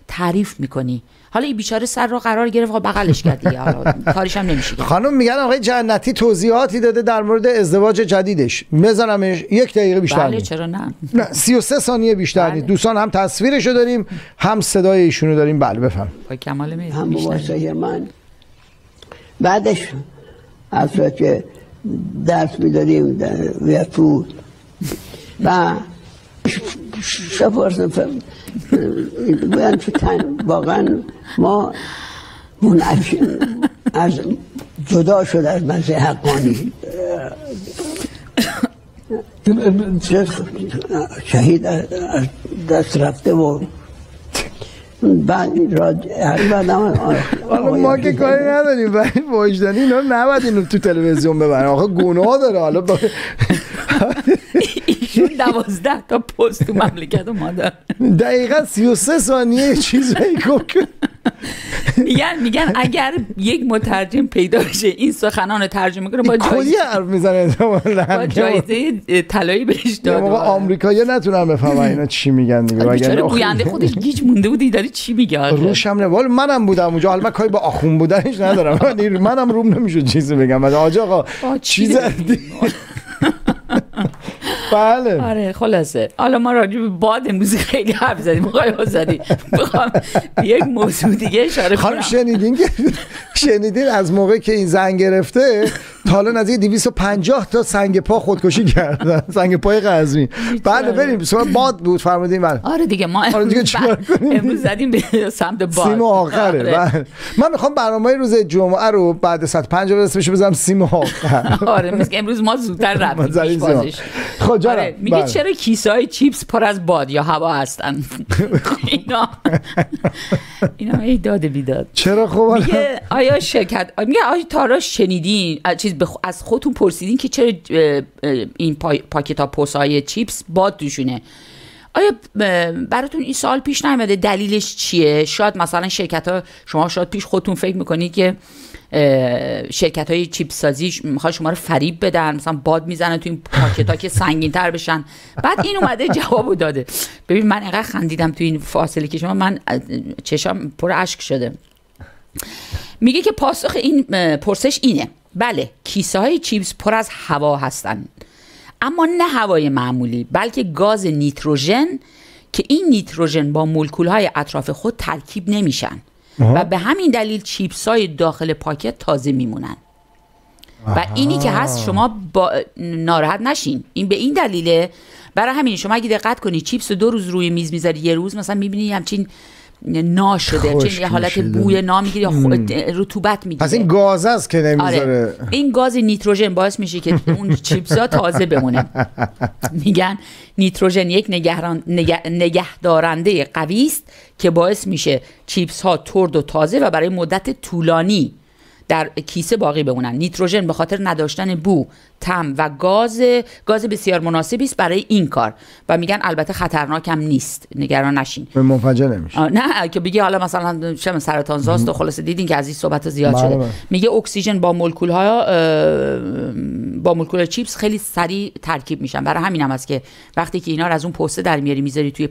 تعریف میکنی حالا این بیچاره سر رو قرار گرفت و خب بغلش کرد دیگه کاریش هم نمیشه خانم میگن آقای جنتی توضیحاتی داده در مورد ازدواج جدیدش میذارم یک دقیقه بیشتر بله چرا نه, نه 33 ثانیه بیشتر بله. دوستان هم تصویرشو داریم هم صدای ایشونو داریم بله بفهم با کمال هم من بعدش از که درس میدادیم در ویرپول و شپارسن باید که واقعا ما از جدا شد از مزه حقانی شهید از دست رفته و بعد راج حالا ما که کاری نداریم ولی وجدانی اینا نباید اینو تو تلویزیون ببرن آخه گناه داره حالا ایشون دوازده تا پست تو مملکت ما دارن دقیقا سه ثانیه چیز میگن میگن اگر یک مترجم پیدا بشه این سخنان رو ترجمه کنه با جایزه حرف میزنه با جایزه طلایی بهش داد موقع آمریکایی‌ها نتونن بفهمن اینا چی میگن دیگه اگر گوینده خودش گیج مونده بودی داری چی میگه روشم نه ولی منم بودم اونجا حالا کاری با آخون بودنش ندارم منم روم نمیشه چیزی بگم آقا چیز بله آره خلاصه حالا ما راجع به باد امروزی خیلی حرف زدیم میخوای حسینی میخوام یک موضوع دیگه اشاره کنم شنیدین شنیدین از موقع که این زن گرفته تا حالا نزدیک 250 تا سنگ پا خودکشی کردن سنگ پای قزمی بله بریم شما باد بود فرمودین بله آره دیگه ما آره دیگه چیکار کنیم امروز زدیم به سمت باد سیم آخره آره. بله. من میخوام برنامه روز جمعه رو بعد ساعت 5 اسمش بزنم سیم آخر آره میگه امروز ما زودتر رفتیم خب جانم آره. میگه بله. چرا کیسه های چیپس پر از باد یا هوا هستن اینا اینا ای داده بیداد چرا خب آیا شرکت میگه آیا تارا شنیدین چیز از خودتون پرسیدین که چرا این پا... پاکت ها پوس های چیپس باد دوشونه آیا براتون این سال پیش نیومده دلیلش چیه شاید مثلا شرکت ها شما شاید پیش خودتون فکر میکنید که شرکت های چیپ سازی میخواد شما رو فریب بدن مثلا باد میزنه تو این پاکت ها که سنگین تر بشن بعد این اومده جوابو داده ببین من اینقدر خندیدم تو این فاصله که شما من چشم پر اشک شده میگه که پاسخ این پرسش اینه بله کیسه های چیپس پر از هوا هستند اما نه هوای معمولی بلکه گاز نیتروژن که این نیتروژن با مولکول های اطراف خود ترکیب نمیشن و به همین دلیل چیپس های داخل پاکت تازه میمونن و اینی که هست شما با ناراحت نشین این به این دلیله برای همین شما اگه دقت کنی چیپس دو روز روی میز میذاری یه روز مثلا میبینی همچین ناشده چه حالت بوی نا یا رطوبت میگیره پس این گاز است که آره. نمیذاره این گاز نیتروژن باعث میشه که اون ها تازه بمونه میگن نیتروژن یک نگه... نگهدارنده قوی است که باعث میشه چیپس ها ترد و تازه و برای مدت طولانی در کیسه باقی بمونن نیتروژن به خاطر نداشتن بو تم و گاز گاز بسیار مناسبی است برای این کار و میگن البته خطرناک هم نیست نگران نشین منفجر نمیشه نه که بگی حالا مثلا چه سرطان زاست و خلاصه دیدین که از این صحبت زیاد شده بله، بله. میگه اکسیژن با مولکول ها با مولکول چیپس خیلی سریع ترکیب میشن برای همین هم است که وقتی که اینا رو از اون پسته در میاری میذاری توی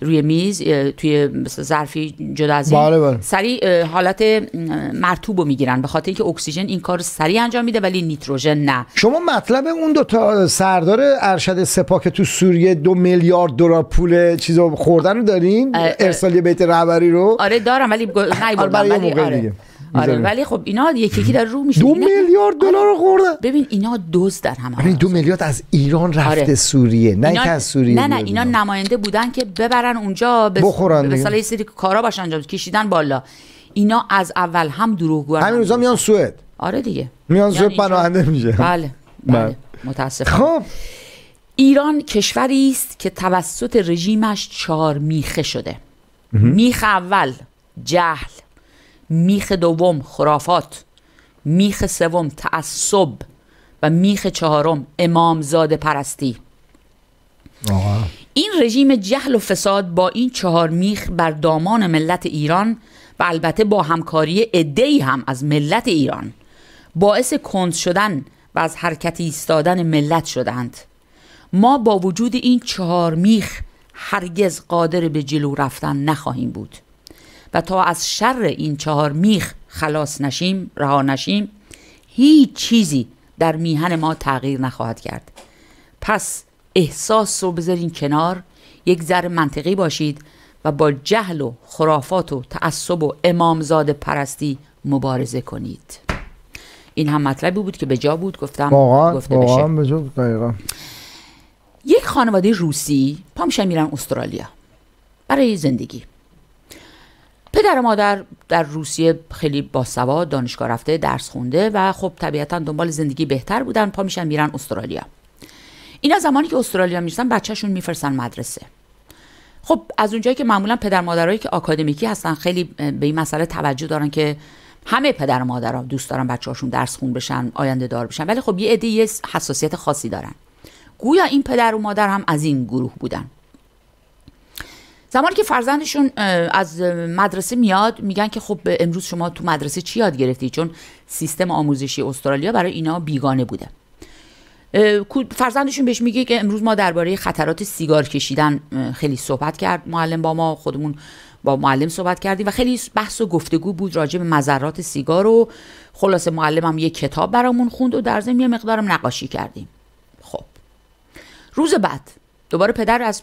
روی میز توی ظرفی جدا از بله، سریع حالت مرطوبو میگیرن خاطر اینکه اکسیژن این کار سریع انجام میده ولی نیتروژن نه شما مطلب اون دو تا سردار ارشد سپاه که تو سوریه دو میلیارد دلار پول چیزو خوردن رو دارین ارسالی بیت رهبری رو آره دارم ولی نه آره, آره. آره، ولی خب اینا یکی یکی رو میشه دو میلیارد دلار خورده ببین اینا دوز در هم آره یعنی دو میلیارد از ایران رفته آره. سوریه نه اینا... از سوریه نه نه اینا نماینده بودن که ببرن اونجا به بس... سری کارا باشن انجام کشیدن بالا اینا از اول هم دروغگوان همین روزا میان سوئد آره دیگه میان سوئد یعنی پناهنده میشه بله بله, بله، متاسفم خب ایران کشوری است که توسط رژیمش چهار میخه شده میخ اول جهل میخ دوم خرافات میخ سوم تعصب و میخ چهارم امامزاده پرستی آه. این رژیم جهل و فساد با این چهار میخ بر دامان ملت ایران و البته با همکاری عدهای هم از ملت ایران باعث کند شدن و از حرکت ایستادن ملت شدند ما با وجود این چهار میخ هرگز قادر به جلو رفتن نخواهیم بود و تا از شر این چهار میخ خلاص نشیم رها نشیم هیچ چیزی در میهن ما تغییر نخواهد کرد پس احساس رو بذارین کنار یک ذره منطقی باشید با جهل و خرافات و تعصب و امامزاده پرستی مبارزه کنید این هم مطلبی بود که به جا بود گفتم واقعا یک خانواده روسی پا میشن میرن استرالیا برای زندگی پدر و مادر در روسیه خیلی باسواد دانشگاه رفته درس خونده و خب طبیعتا دنبال زندگی بهتر بودن پا میشن میرن استرالیا اینا زمانی که استرالیا میرسن بچهشون میفرستن مدرسه خب از اونجایی که معمولا پدر مادرایی که آکادمیکی هستن خیلی به این مسئله توجه دارن که همه پدر و مادرها دوست دارن هاشون درس خون بشن آینده دار بشن ولی خب یه عده یه حساسیت خاصی دارن گویا این پدر و مادر هم از این گروه بودن زمانی که فرزندشون از مدرسه میاد میگن که خب امروز شما تو مدرسه چی یاد گرفتی چون سیستم آموزشی استرالیا برای اینا بیگانه بوده فرزندشون بهش میگه که امروز ما درباره خطرات سیگار کشیدن خیلی صحبت کرد معلم با ما خودمون با معلم صحبت کردیم و خیلی بحث و گفتگو بود راجع به مذرات سیگار و خلاص معلمم یه کتاب برامون خوند و در ضمن یه مقدارم نقاشی کردیم خب روز بعد دوباره پدر از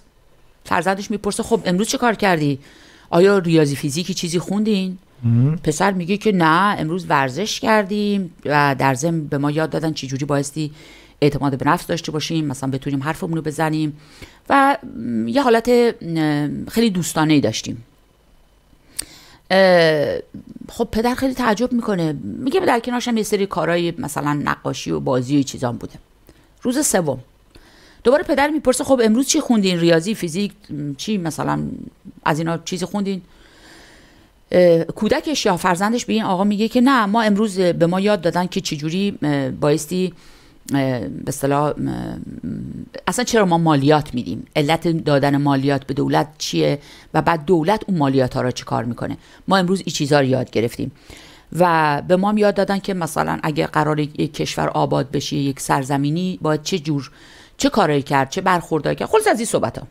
فرزندش میپرسه خب امروز چه کار کردی آیا ریاضی فیزیکی چیزی خوندین پسر میگه که نه امروز ورزش کردیم و در ضمن به ما یاد دادن چجوری بایستی اعتماد به نفس داشته باشیم مثلا بتونیم حرفمون رو بزنیم و یه حالت خیلی دوستانه ای داشتیم خب پدر خیلی تعجب میکنه میگه در کنارش یه سری کارهای مثلا نقاشی و بازی و چیزان بوده روز سوم دوباره پدر میپرسه خب امروز چی خوندین ریاضی فیزیک چی مثلا از اینا چیزی خوندین کودکش یا فرزندش به این آقا میگه که نه ما امروز به ما یاد دادن که چجوری بایستی به اصلا چرا ما مالیات میدیم علت دادن مالیات به دولت چیه و بعد دولت اون مالیات ها را چه کار میکنه ما امروز این چیزها رو یاد گرفتیم و به ما میاد یاد دادن که مثلا اگه قرار یک کشور آباد بشه یک سرزمینی باید چه جور چه کارایی کرد چه برخوردایی کرد خلاص از این صحبت ها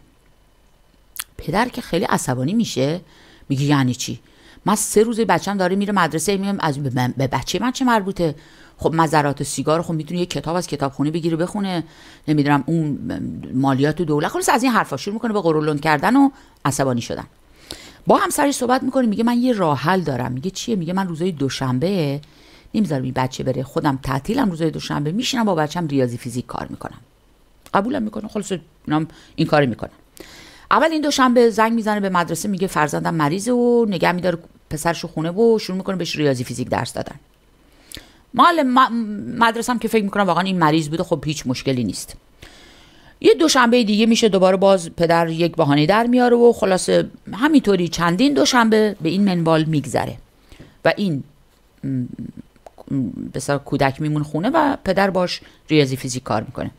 پدر که خیلی عصبانی میشه میگه یعنی چی من سه روز بچم داره میره مدرسه میگم از به بچه من چه مربوطه خب مزرات سیگار خب میتونه یه کتاب از کتابخونه بگیره بخونه نمیدونم اون مالیات دولت خلاص از این حرفا شروع میکنه به قرولوند کردن و عصبانی شدن با همسرش صحبت میکنه میگه من یه راحل دارم میگه چیه میگه من روزای دوشنبه نمیذارم این بچه بره خودم تعطیلم روزای دوشنبه میشینم با بچم ریاضی فیزیک کار میکنم قبولم میکنه خلاص این کاری میکنم اول این دوشنبه زنگ میزنه به مدرسه میگه فرزندم مریضه و نگه میداره پسرشو خونه و شروع میکنه بهش ریاضی فیزیک درس دادن مال مدرسم که فکر میکنم واقعا این مریض بوده خب هیچ مشکلی نیست یه دوشنبه دیگه میشه دوباره باز پدر یک بهانه در میاره و خلاصه همینطوری چندین دوشنبه به این منوال میگذره و این بسیار کودک میمون خونه و پدر باش ریاضی فیزیک کار میکنه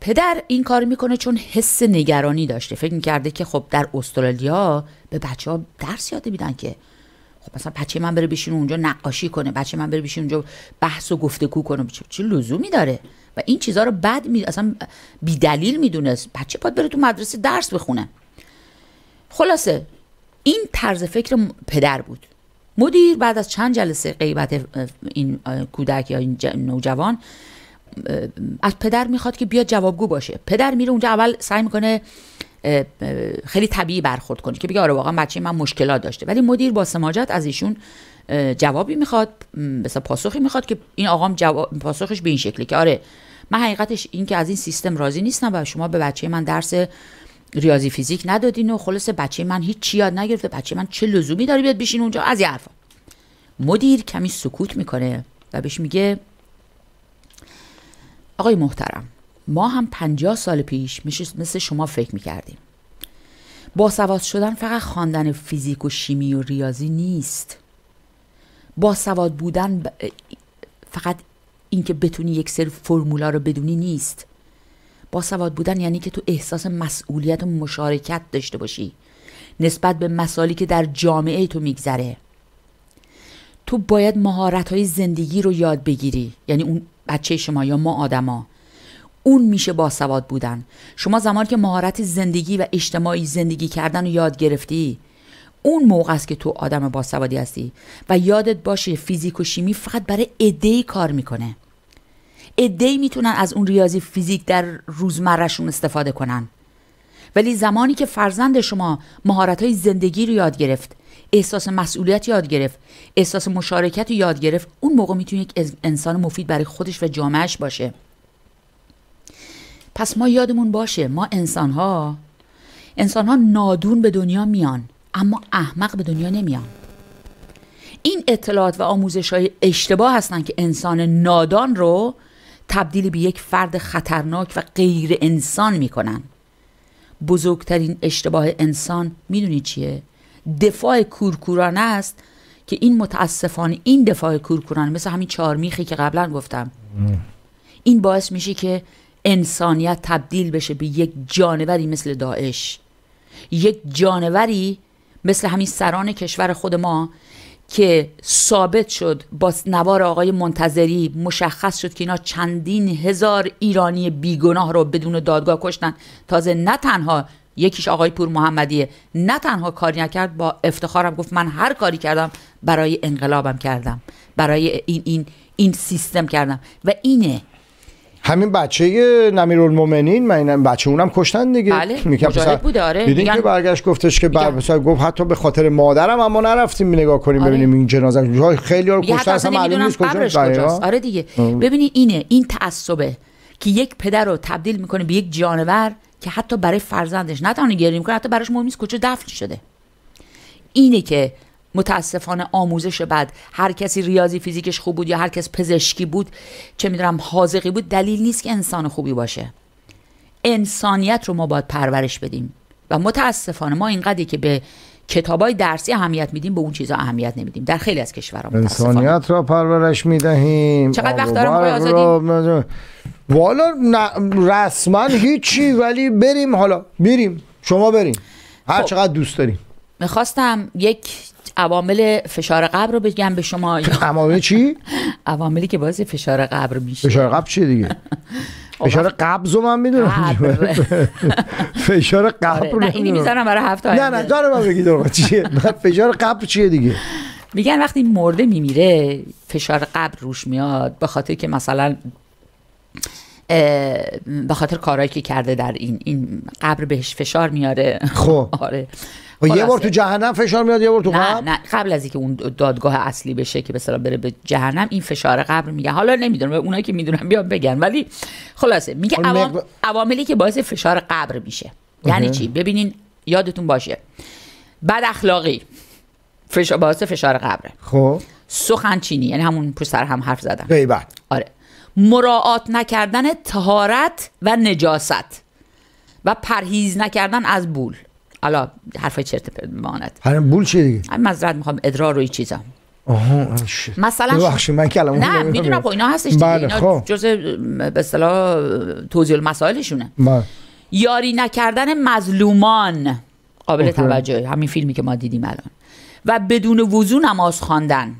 پدر این کار میکنه چون حس نگرانی داشته فکر میکرده که خب در استرالیا به بچه ها درس یاد میدن که خب مثلا بچه من بره بشینه اونجا نقاشی کنه بچه من بره بشینه اونجا بحث و گفتگو کنه چه لزومی داره و این چیزها رو بعد می اصلا بیدلیل میدونست بچه پاد بره تو مدرسه درس بخونه خلاصه این طرز فکر پدر بود مدیر بعد از چند جلسه غیبت این کودک یا این نوجوان از پدر میخواد که بیاد جوابگو باشه پدر میره اونجا اول سعی میکنه خیلی طبیعی برخورد کنی که بگه آره واقعا بچه من مشکلات داشته ولی مدیر با سماجت از ایشون جوابی میخواد مثلا پاسخی میخواد که این آقام جواب پاسخش به این شکلی که آره من حقیقتش این که از این سیستم راضی نیستم و شما به بچه من درس ریاضی فیزیک ندادین و خلاص بچه من هیچ چی یاد نگرفته بچه من چه لزومی داره بیاد بشین اونجا از این مدیر کمی سکوت میکنه و بهش میگه آقای محترم ما هم پنجاه سال پیش مثل شما فکر میکردیم باسواد شدن فقط خواندن فیزیک و شیمی و ریاضی نیست باسواد بودن فقط اینکه بتونی یک سری فرمولا رو بدونی نیست باسواد بودن یعنی که تو احساس مسئولیت و مشارکت داشته باشی نسبت به مسائلی که در جامعه تو میگذره تو باید مهارت های زندگی رو یاد بگیری یعنی اون بچه شما یا ما آدما اون میشه باسواد بودن شما زمانی که مهارت زندگی و اجتماعی زندگی کردن رو یاد گرفتی اون موقع است که تو آدم باسوادی هستی و یادت باشه فیزیک و شیمی فقط برای ایده کار میکنه ایده میتونن از اون ریاضی فیزیک در روزمرهشون استفاده کنن ولی زمانی که فرزند شما مهارت های زندگی رو یاد گرفت احساس مسئولیت یاد گرفت احساس مشارکت رو یاد گرفت اون موقع میتونه یک انسان مفید برای خودش و جامعهش باشه پس ما یادمون باشه ما انسان ها انسان ها نادون به دنیا میان اما احمق به دنیا نمیان این اطلاعات و آموزش های اشتباه هستن که انسان نادان رو تبدیل به یک فرد خطرناک و غیر انسان میکنن بزرگترین اشتباه انسان میدونی چیه دفاع کورکورانه است که این متاسفانه این دفاع کورکورانه مثل همین میخی که قبلا گفتم این باعث میشه که انسانیت تبدیل بشه به یک جانوری مثل داعش یک جانوری مثل همین سران کشور خود ما که ثابت شد با نوار آقای منتظری مشخص شد که اینا چندین هزار ایرانی بیگناه رو بدون دادگاه کشتن تازه نه تنها یکیش آقای پور محمدیه نه تنها کاری نکرد با افتخارم گفت من هر کاری کردم برای انقلابم کردم برای این این این سیستم کردم و اینه همین بچه نمیرالمومنین من بچه اونم کشتن دیگه بله مجاهد آره دیدین که برگشت گفتش که بر... مثلا گفت حتی به خاطر مادرم اما نرفتیم نگاه کنیم آره. ببینیم این جنازه خیلی ها کشتن اصلا معلوم نیست بله. کجاست آره دیگه ببینید اینه این تعصبه که یک پدر رو تبدیل میکنه به یک جانور که حتی برای فرزندش نه تنها گریه میکنه حتی براش مهم نیست کجا دفن شده اینه که متاسفانه آموزش بعد هر کسی ریاضی فیزیکش خوب بود یا هر کس پزشکی بود چه میدونم حاضقی بود دلیل نیست که انسان خوبی باشه انسانیت رو ما باید پرورش بدیم و متاسفانه ما اینقدری که به کتابای درسی اهمیت میدیم به اون چیزا اهمیت نمیدیم در خیلی از کشورها انسانیت را پرورش میدهیم چقدر وقت دارم والا رسما هیچی ولی بریم حالا بریم شما بریم هر خب. چقدر دوست داریم میخواستم یک عوامل فشار قبر رو بگم به شما عوامل چی عواملی که باعث فشار قبر میشه فشار قبر چیه دیگه خب فشار قبض من میدونم فشار قبر آره، نه اینی میذارم برای هفته نه نه داره من بگی چیه فشار قبر چیه دیگه میگن وقتی مرده میمیره فشار قبر روش میاد به خاطر که مثلا به خاطر کارهایی که کرده در این این قبر بهش فشار میاره خب آره و یه بار تو جهنم فشار میاد یه بار تو نه قبل نه قبل از اینکه اون دادگاه اصلی بشه که مثلا بره به جهنم این فشار قبر میگه حالا نمیدونم اونایی که میدونن بیان بگن ولی خلاصه میگه خب، عواملی که باعث فشار قبر میشه یعنی چی ببینین یادتون باشه بد اخلاقی فشار باعث فشار قبره خب سخنچینی یعنی همون پشت هم حرف زدن غیبت آره مراعات نکردن تهارت و نجاست و پرهیز نکردن از بول حالا حرفای چرت ماند هر بول چی دیگه مزرعه میخوام ادرار و چیزا آها مثلا ببخشید من کلمه نه میدونم خب اینا هستش دیگه بله، اینا خب. جزء جز به اصطلاح توضیح مسائلشونه بله. یاری نکردن مظلومان قابل توجه همین فیلمی که ما دیدیم الان و بدون وضو نماز خواندن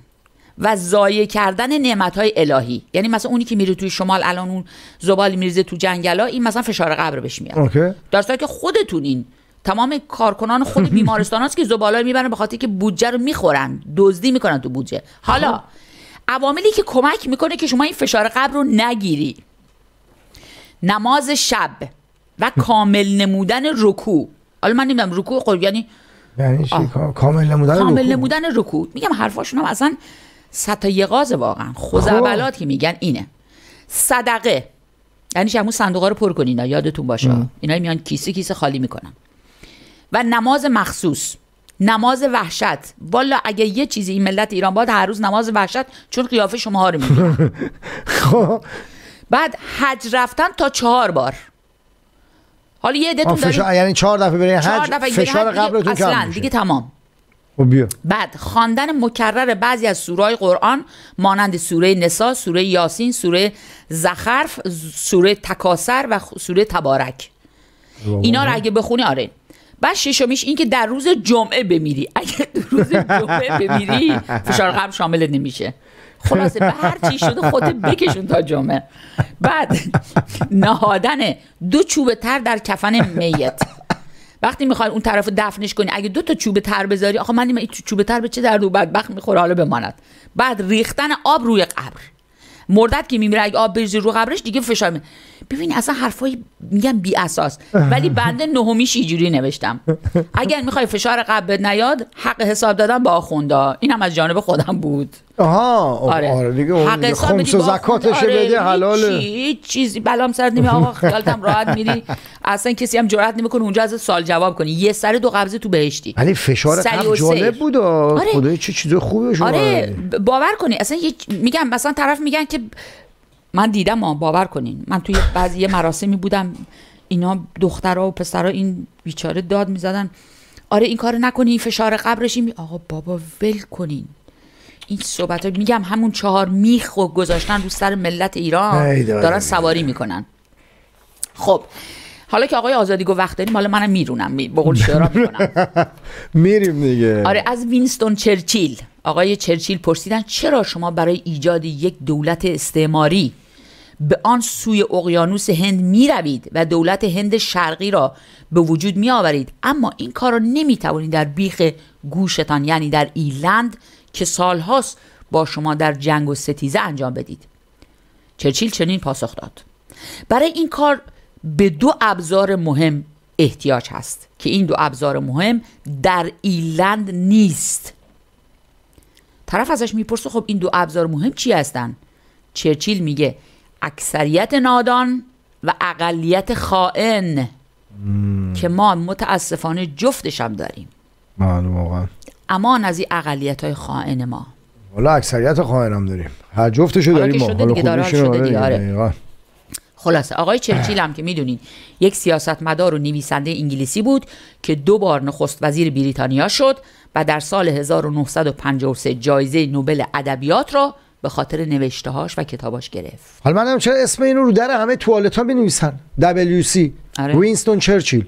و ضایع کردن نعمت های الهی یعنی مثلا اونی که میره توی شمال الان اون زبالی میریزه تو جنگلا این مثلا فشار قبر بهش میاد در که خودتون این تمام کارکنان خود بیمارستان هاست که زباله میبرن به خاطر که بودجه رو میخورن دزدی میکنن تو بودجه حالا خب. عواملی که کمک میکنه که شما این فشار قبل رو نگیری نماز شب و کامل نمودن رکوع حالا من نمیدونم رکوع خود خب، یعنی یعنی کامل نمودن کامل نمودن رکوع میگم حرفاشون هم اصلا تا یقاز واقعا خوزعبلات خب. که میگن اینه صدقه یعنی همون صندوقا رو پر کنین یادتون باشه اینا میان کیسه کیسه خالی میکنن و نماز مخصوص نماز وحشت والا اگه یه چیزی این ملت ایران باد هر روز نماز وحشت چون قیافه شما رو میگیره خب بعد حج رفتن تا چهار بار حالا یه عدتون داریم یعنی چهار دفعه برین حج فشار کم اصلا دیگه تمام خب، بیا. بعد خواندن مکرر بعضی از سورای قرآن مانند سوره نسا، سوره یاسین، سوره زخرف، سوره تکاسر و سوره تبارک اینا رو اگه بخونی آره بعد ششمیش این که در روز جمعه بمیری اگه در روز جمعه بمیری فشار قلب شامل نمیشه خلاصه به هر چی شده خودت بکشون تا جمعه بعد نهادن دو چوب تر در کفن میت وقتی میخوای اون طرف دفنش کنی اگه دو تا چوب تر بذاری آخه من این چوب تر به چه درد و بدبخت میخوره حالا بماند بعد ریختن آب روی قبر مردت که میمیره اگه آب بریزی رو قبرش دیگه فشار ببین اصلا حرفای میگم بی اساس ولی بنده نهمیش اینجوری نوشتم اگر میخوای فشار قبل نیاد حق حساب دادن با آخوندا اینم از جانب خودم بود آها آره, آره. آره، دیگه حق حساب زکاتش آره بده حلال هیچ چیزی بلام سر نمی آقا خیالتم راحت میری اصلا کسی هم جرئت نمیکنه اونجا از سال جواب کنی یه سر دو قبضه تو بهشتی ولی فشار قبل جالب بود آره. خدای چه چیز خوبی شما آره باور کنی اصلا میگم مثلا طرف میگن که من دیدم آ باور کنین من توی بعضی یه مراسمی بودم اینا دخترها و پسرها این بیچاره داد میزدن آره این کار نکنین این فشار قبرش این آقا بابا ول کنین این صحبت ها میگم همون چهار میخ و گذاشتن رو سر ملت ایران دارن سواری میکنن خب حالا که آقای آزادی گفت وقت داریم حالا منم میرونم به قول میکنم میریم دیگه آره از وینستون چرچیل آقای چرچیل پرسیدن چرا شما برای ایجاد یک دولت استعماری به آن سوی اقیانوس هند می روید و دولت هند شرقی را به وجود می آورید اما این کار را نمی توانید در بیخ گوشتان یعنی در ایلند که سالهاست با شما در جنگ و ستیزه انجام بدید چرچیل چنین پاسخ داد برای این کار به دو ابزار مهم احتیاج هست که این دو ابزار مهم در ایلند نیست طرف ازش میپرسه خب این دو ابزار مهم چی هستند؟ چرچیل میگه اکثریت نادان و اقلیت خائن که ما متاسفانه جفتش هم داریم اما واقعا امان از این اقلیت های خائن ما حالا اکثریت خائن هم داریم هر جفتشو آره داریم حالا دیگه آره. آره. خلاصه آقای چرچیل هم که میدونین یک سیاستمدار و نویسنده انگلیسی بود که دو بار نخست وزیر بریتانیا شد و در سال 1953 جایزه نوبل ادبیات را به خاطر نوشته‌هاش و کتاباش گرفت حالا منم چرا اسم اینو رو در همه توالت ها دبلیو سی آره. وینستون چرچیل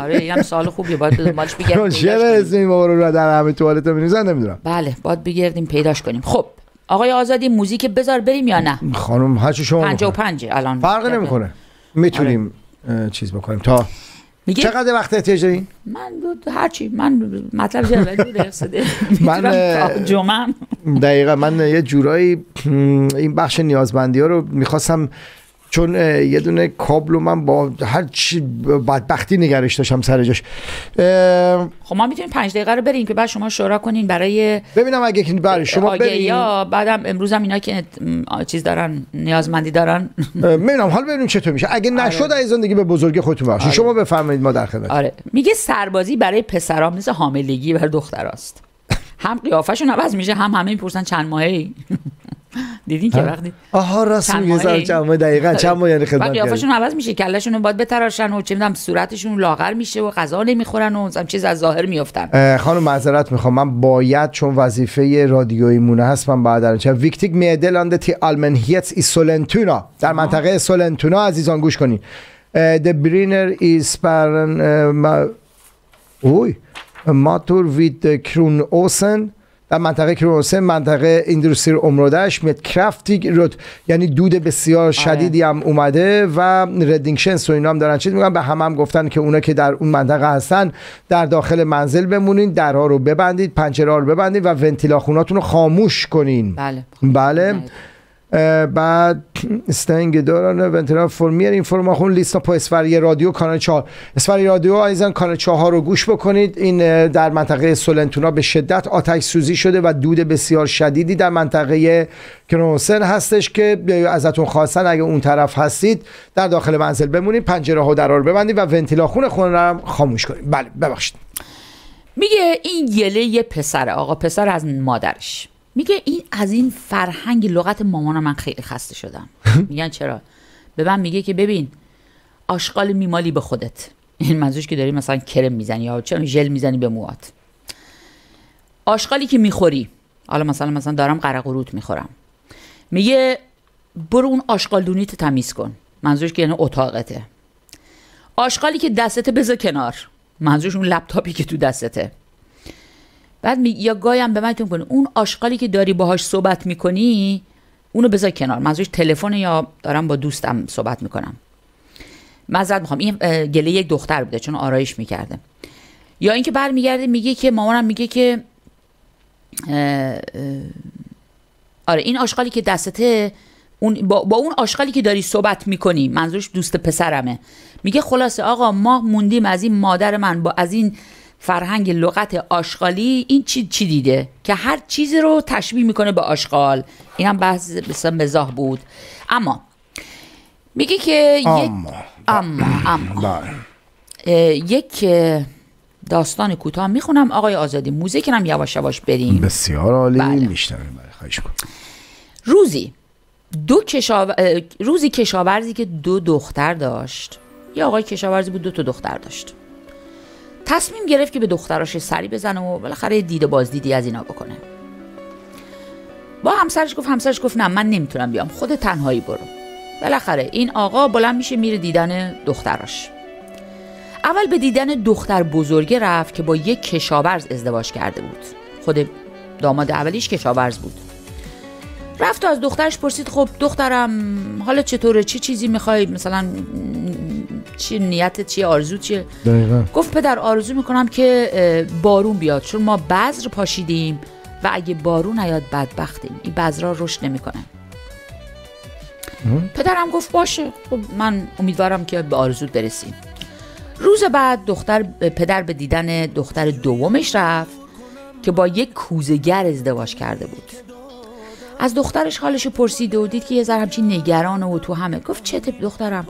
آره اینم سال خوبیه باید به دنبالش بگردیم چرا اسم این رو در همه توالت ها نمی‌دونم بله باید بگردیم پیداش کنیم خب آقای آزادی موزیک بذار بریم یا نه خانم هرچی شما 55 الان فرق نمیکنه میتونیم آره. چیز بکنیم تا چقدر وقت احتیاج دارین من هرچی من مطلب من جمعه دقیقا من یه جورایی این بخش نیازمندی ها رو میخواستم چون یه دونه کابلو من با هر چی بدبختی نگرش داشتم سر جاش خب ما میتونیم پنج دقیقه رو بریم که بعد شما شورا کنین برای ببینم اگه کنید برای شما بریم یا بعدم امروز هم اینا که چیز دارن نیازمندی دارن ببینم حال ببینیم چطور میشه اگه آره. نشد آره. از زندگی به بزرگ خودتون باشه آره. شما بفرمایید ما در خدمت آره میگه سربازی برای پسرام مثل حاملگی برای دختراست هم قیافشون عوض میشه هم همه میپرسن چند ماهی دیدین که وقتی آها راست میگه چند ماه دقیقا آره. چند ماه یعنی خدمت قیافشون عوض میشه کلشون باید بتراشن و چه میدونم صورتشون لاغر میشه و غذا نمیخورن و هم چیز از ظاهر میافتن خانم معذرت میخوام من باید چون وظیفه رادیوی مونه هست من بعد از چه ویکتیک میدلند تی آلمنهیت ای سولنتونا در منطقه سولنتونا عزیزان گوش کنین برینر اوی ماتور وید کرون اوسن در منطقه کرونوسه منطقه ایندوستری امرودش میاد کرافتی یعنی دود بسیار آره. شدیدی هم اومده و ردینگشن و اینا هم دارن چیز میگن به همم هم گفتن که اونا که در اون منطقه هستن در داخل منزل بمونین درها رو ببندید پنجره رو ببندید و ونتیلاخوناتون رو خاموش کنین بله, بله. بله. بعد استنگ دارن ونترا فرمیر این فرماخون لیستا پا اسفری رادیو کانال 4 اسفری رادیو ایزن کانال 4 رو گوش بکنید این در منطقه سولنتونا به شدت آتش سوزی شده و دود بسیار شدیدی در منطقه کرونسن هستش که ازتون خواستن اگه اون طرف هستید در داخل منزل بمونید پنجره ها درار ببندید و خون خون رو خاموش کنید بله ببخشید میگه این گله یه پسر آقا پسر از مادرش میگه این از این فرهنگ لغت مامان من خیلی خسته شدم میگن چرا به من میگه که ببین آشغال میمالی به خودت این منظورش که داری مثلا کرم میزنی یا چرا ژل میزنی به موات آشغالی که میخوری حالا مثلا مثلا دارم روت میخورم میگه برو اون آشغال تو تمیز کن منظورش که یعنی اتاقته آشغالی که دستت بذار کنار منظورش اون لپتاپی که تو دستته بعد می... یا گایم به من میکنه اون آشغالی که داری باهاش صحبت میکنی اونو بذار کنار منظورش تلفن یا دارم با دوستم صحبت میکنم مزد میخوام این گله یک دختر بوده چون آرایش میکرده یا اینکه برمیگرده میگه که مامانم میگه که آره این آشغالی که دستته اون با, اون آشغالی که داری صحبت میکنی منظورش دوست پسرمه میگه خلاصه آقا ما موندیم از این مادر من با از این فرهنگ لغت آشغالی این چی, چی دیده که هر چیزی رو تشبیه میکنه به آشغال اینم هم بحث مثلا مزاح بود اما میگه که اما اما اما بله. یک داستان کوتاه میخونم آقای آزادی موزه کنم یواش یواش بریم بسیار عالی بله. بله، روزی دو روزی کشاورزی که دو دختر داشت یا آقای کشاورزی بود دو تا دختر داشت تصمیم گرفت که به دختراش سری بزنه و بالاخره و بازدیدی از اینا بکنه با همسرش گفت همسرش گفت نه من نمیتونم بیام خود تنهایی برو بالاخره این آقا بلند میشه میره دیدن دختراش اول به دیدن دختر بزرگه رفت که با یک کشاورز ازدواج کرده بود خود داماد اولیش کشاورز بود رفت و از دخترش پرسید خب دخترم حالا چطوره چه چی چیزی میخوای مثلا چی نیتت چیه آرزو چیه گفت پدر آرزو میکنم که بارون بیاد چون ما بذر پاشیدیم و اگه بارون نیاد بدبختیم این را رشد نمیکنه پدرم گفت باشه خب من امیدوارم که به آرزو برسیم روز بعد دختر پدر به دیدن دختر دومش رفت که با یک کوزگر ازدواج کرده بود از دخترش حالش پرسیده و دید که یه ذره همچین نگرانه و تو همه گفت چه دخترم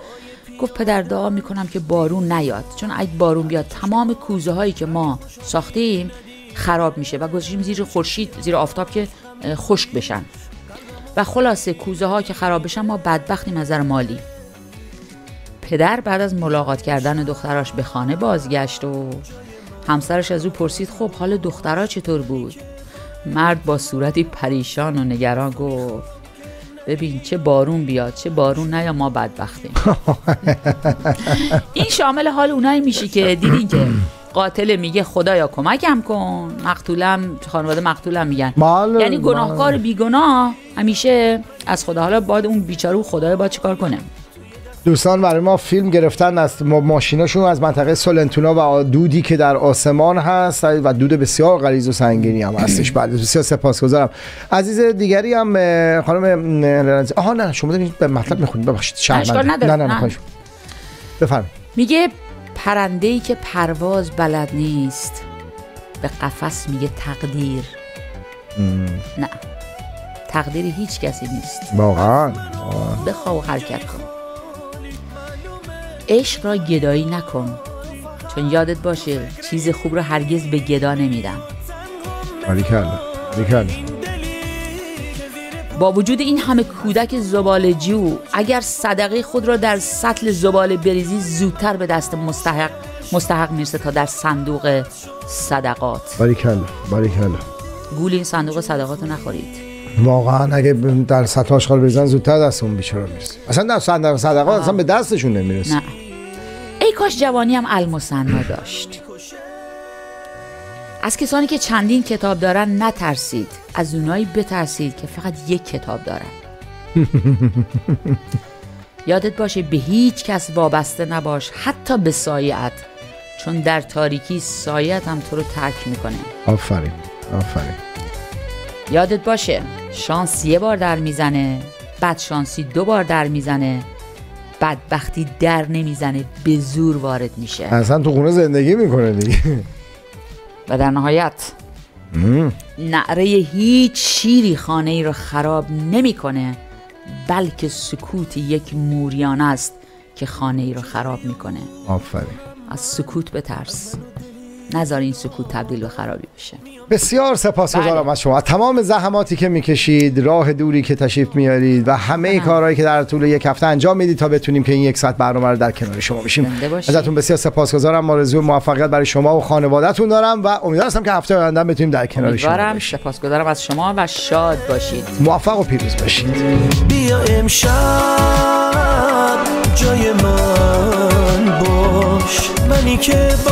گفت پدر دعا میکنم که بارون نیاد چون اگه بارون بیاد تمام کوزه هایی که ما ساختیم خراب میشه و گذاشتیم زیر خورشید زیر آفتاب که خشک بشن و خلاصه کوزه ها که خراب بشن ما بدبختیم از نظر مالی پدر بعد از ملاقات کردن دختراش به خانه بازگشت و همسرش از او پرسید خب حال دخترها چطور بود مرد با صورتی پریشان و نگران گفت ببین چه بارون بیاد چه بارون نه یا ما بدبختیم این شامل حال اونایی میشه که دیدین که قاتل میگه خدایا کمکم کن مقتولم خانواده مقتولم میگن مال بله، یعنی گناهکار بله. بیگناه همیشه از خدا حالا باید اون بیچارو خدای با چیکار کنه دوستان برای ما فیلم گرفتن از ماشیناشون از منطقه سولنتونا و دودی که در آسمان هست و دود بسیار غلیظ و سنگینی هم هستش بعد بسیار سپاسگزارم عزیز دیگری هم خانم رنزی آها نه شما دارید به مطلب میخونید ببخشید شرمنده نه نه, نه. بفرمایید میگه پرنده ای که پرواز بلد نیست به قفس میگه تقدیر نه تقدیر هیچ کسی نیست واقعا بخواه و حرکت کن عشق را گدایی نکن چون یادت باشه چیز خوب را هرگز به گدا نمیدم با وجود این همه کودک جو اگر صدقه خود را در سطل زباله بریزی زودتر به دست مستحق مستحق میرسه تا در صندوق صدقات باریکلا باریکلا گول این صندوق صدقات رو نخورید واقعا اگه در سطح آشغال بریزن زودتر دست اون بیچاره میرسه اصلا در صندوق صدقات اصلا به دستشون نمیرسه کاش جوانی هم داشت از کسانی که چندین کتاب دارن نترسید از اونایی بترسید که فقط یک کتاب دارن یادت باشه به هیچ کس وابسته نباش حتی به سایت چون در تاریکی سایت هم تو رو ترک میکنه آفرین آفرین یادت باشه شانس یه بار در میزنه بعد شانسی دو بار در میزنه بدبختی در نمیزنه به زور وارد میشه اصلا تو خونه زندگی میکنه دیگه و در نهایت نعره هیچ شیری خانه ای رو خراب نمیکنه بلکه سکوت یک موریان است که خانه ای رو خراب میکنه آفرین از سکوت بترس نظر این سکوت تبدیل به خرابی بشه بسیار سپاسگزارم بله. از شما تمام زحماتی که میکشید راه دوری که تشریف میارید و همه کارهایی که در طول یک هفته انجام میدید تا بتونیم که این یک ساعت برنامه رو در کنار شما بشیم ازتون بسیار سپاسگزارم آرزو موفقیت برای شما و خانوادهتون دارم و امیدوار که هفته آینده بتونیم در کنار شما باشیم سپاسگزارم از شما و شاد باشید موفق و پیروز باشید بیا امشب جای من باش منی که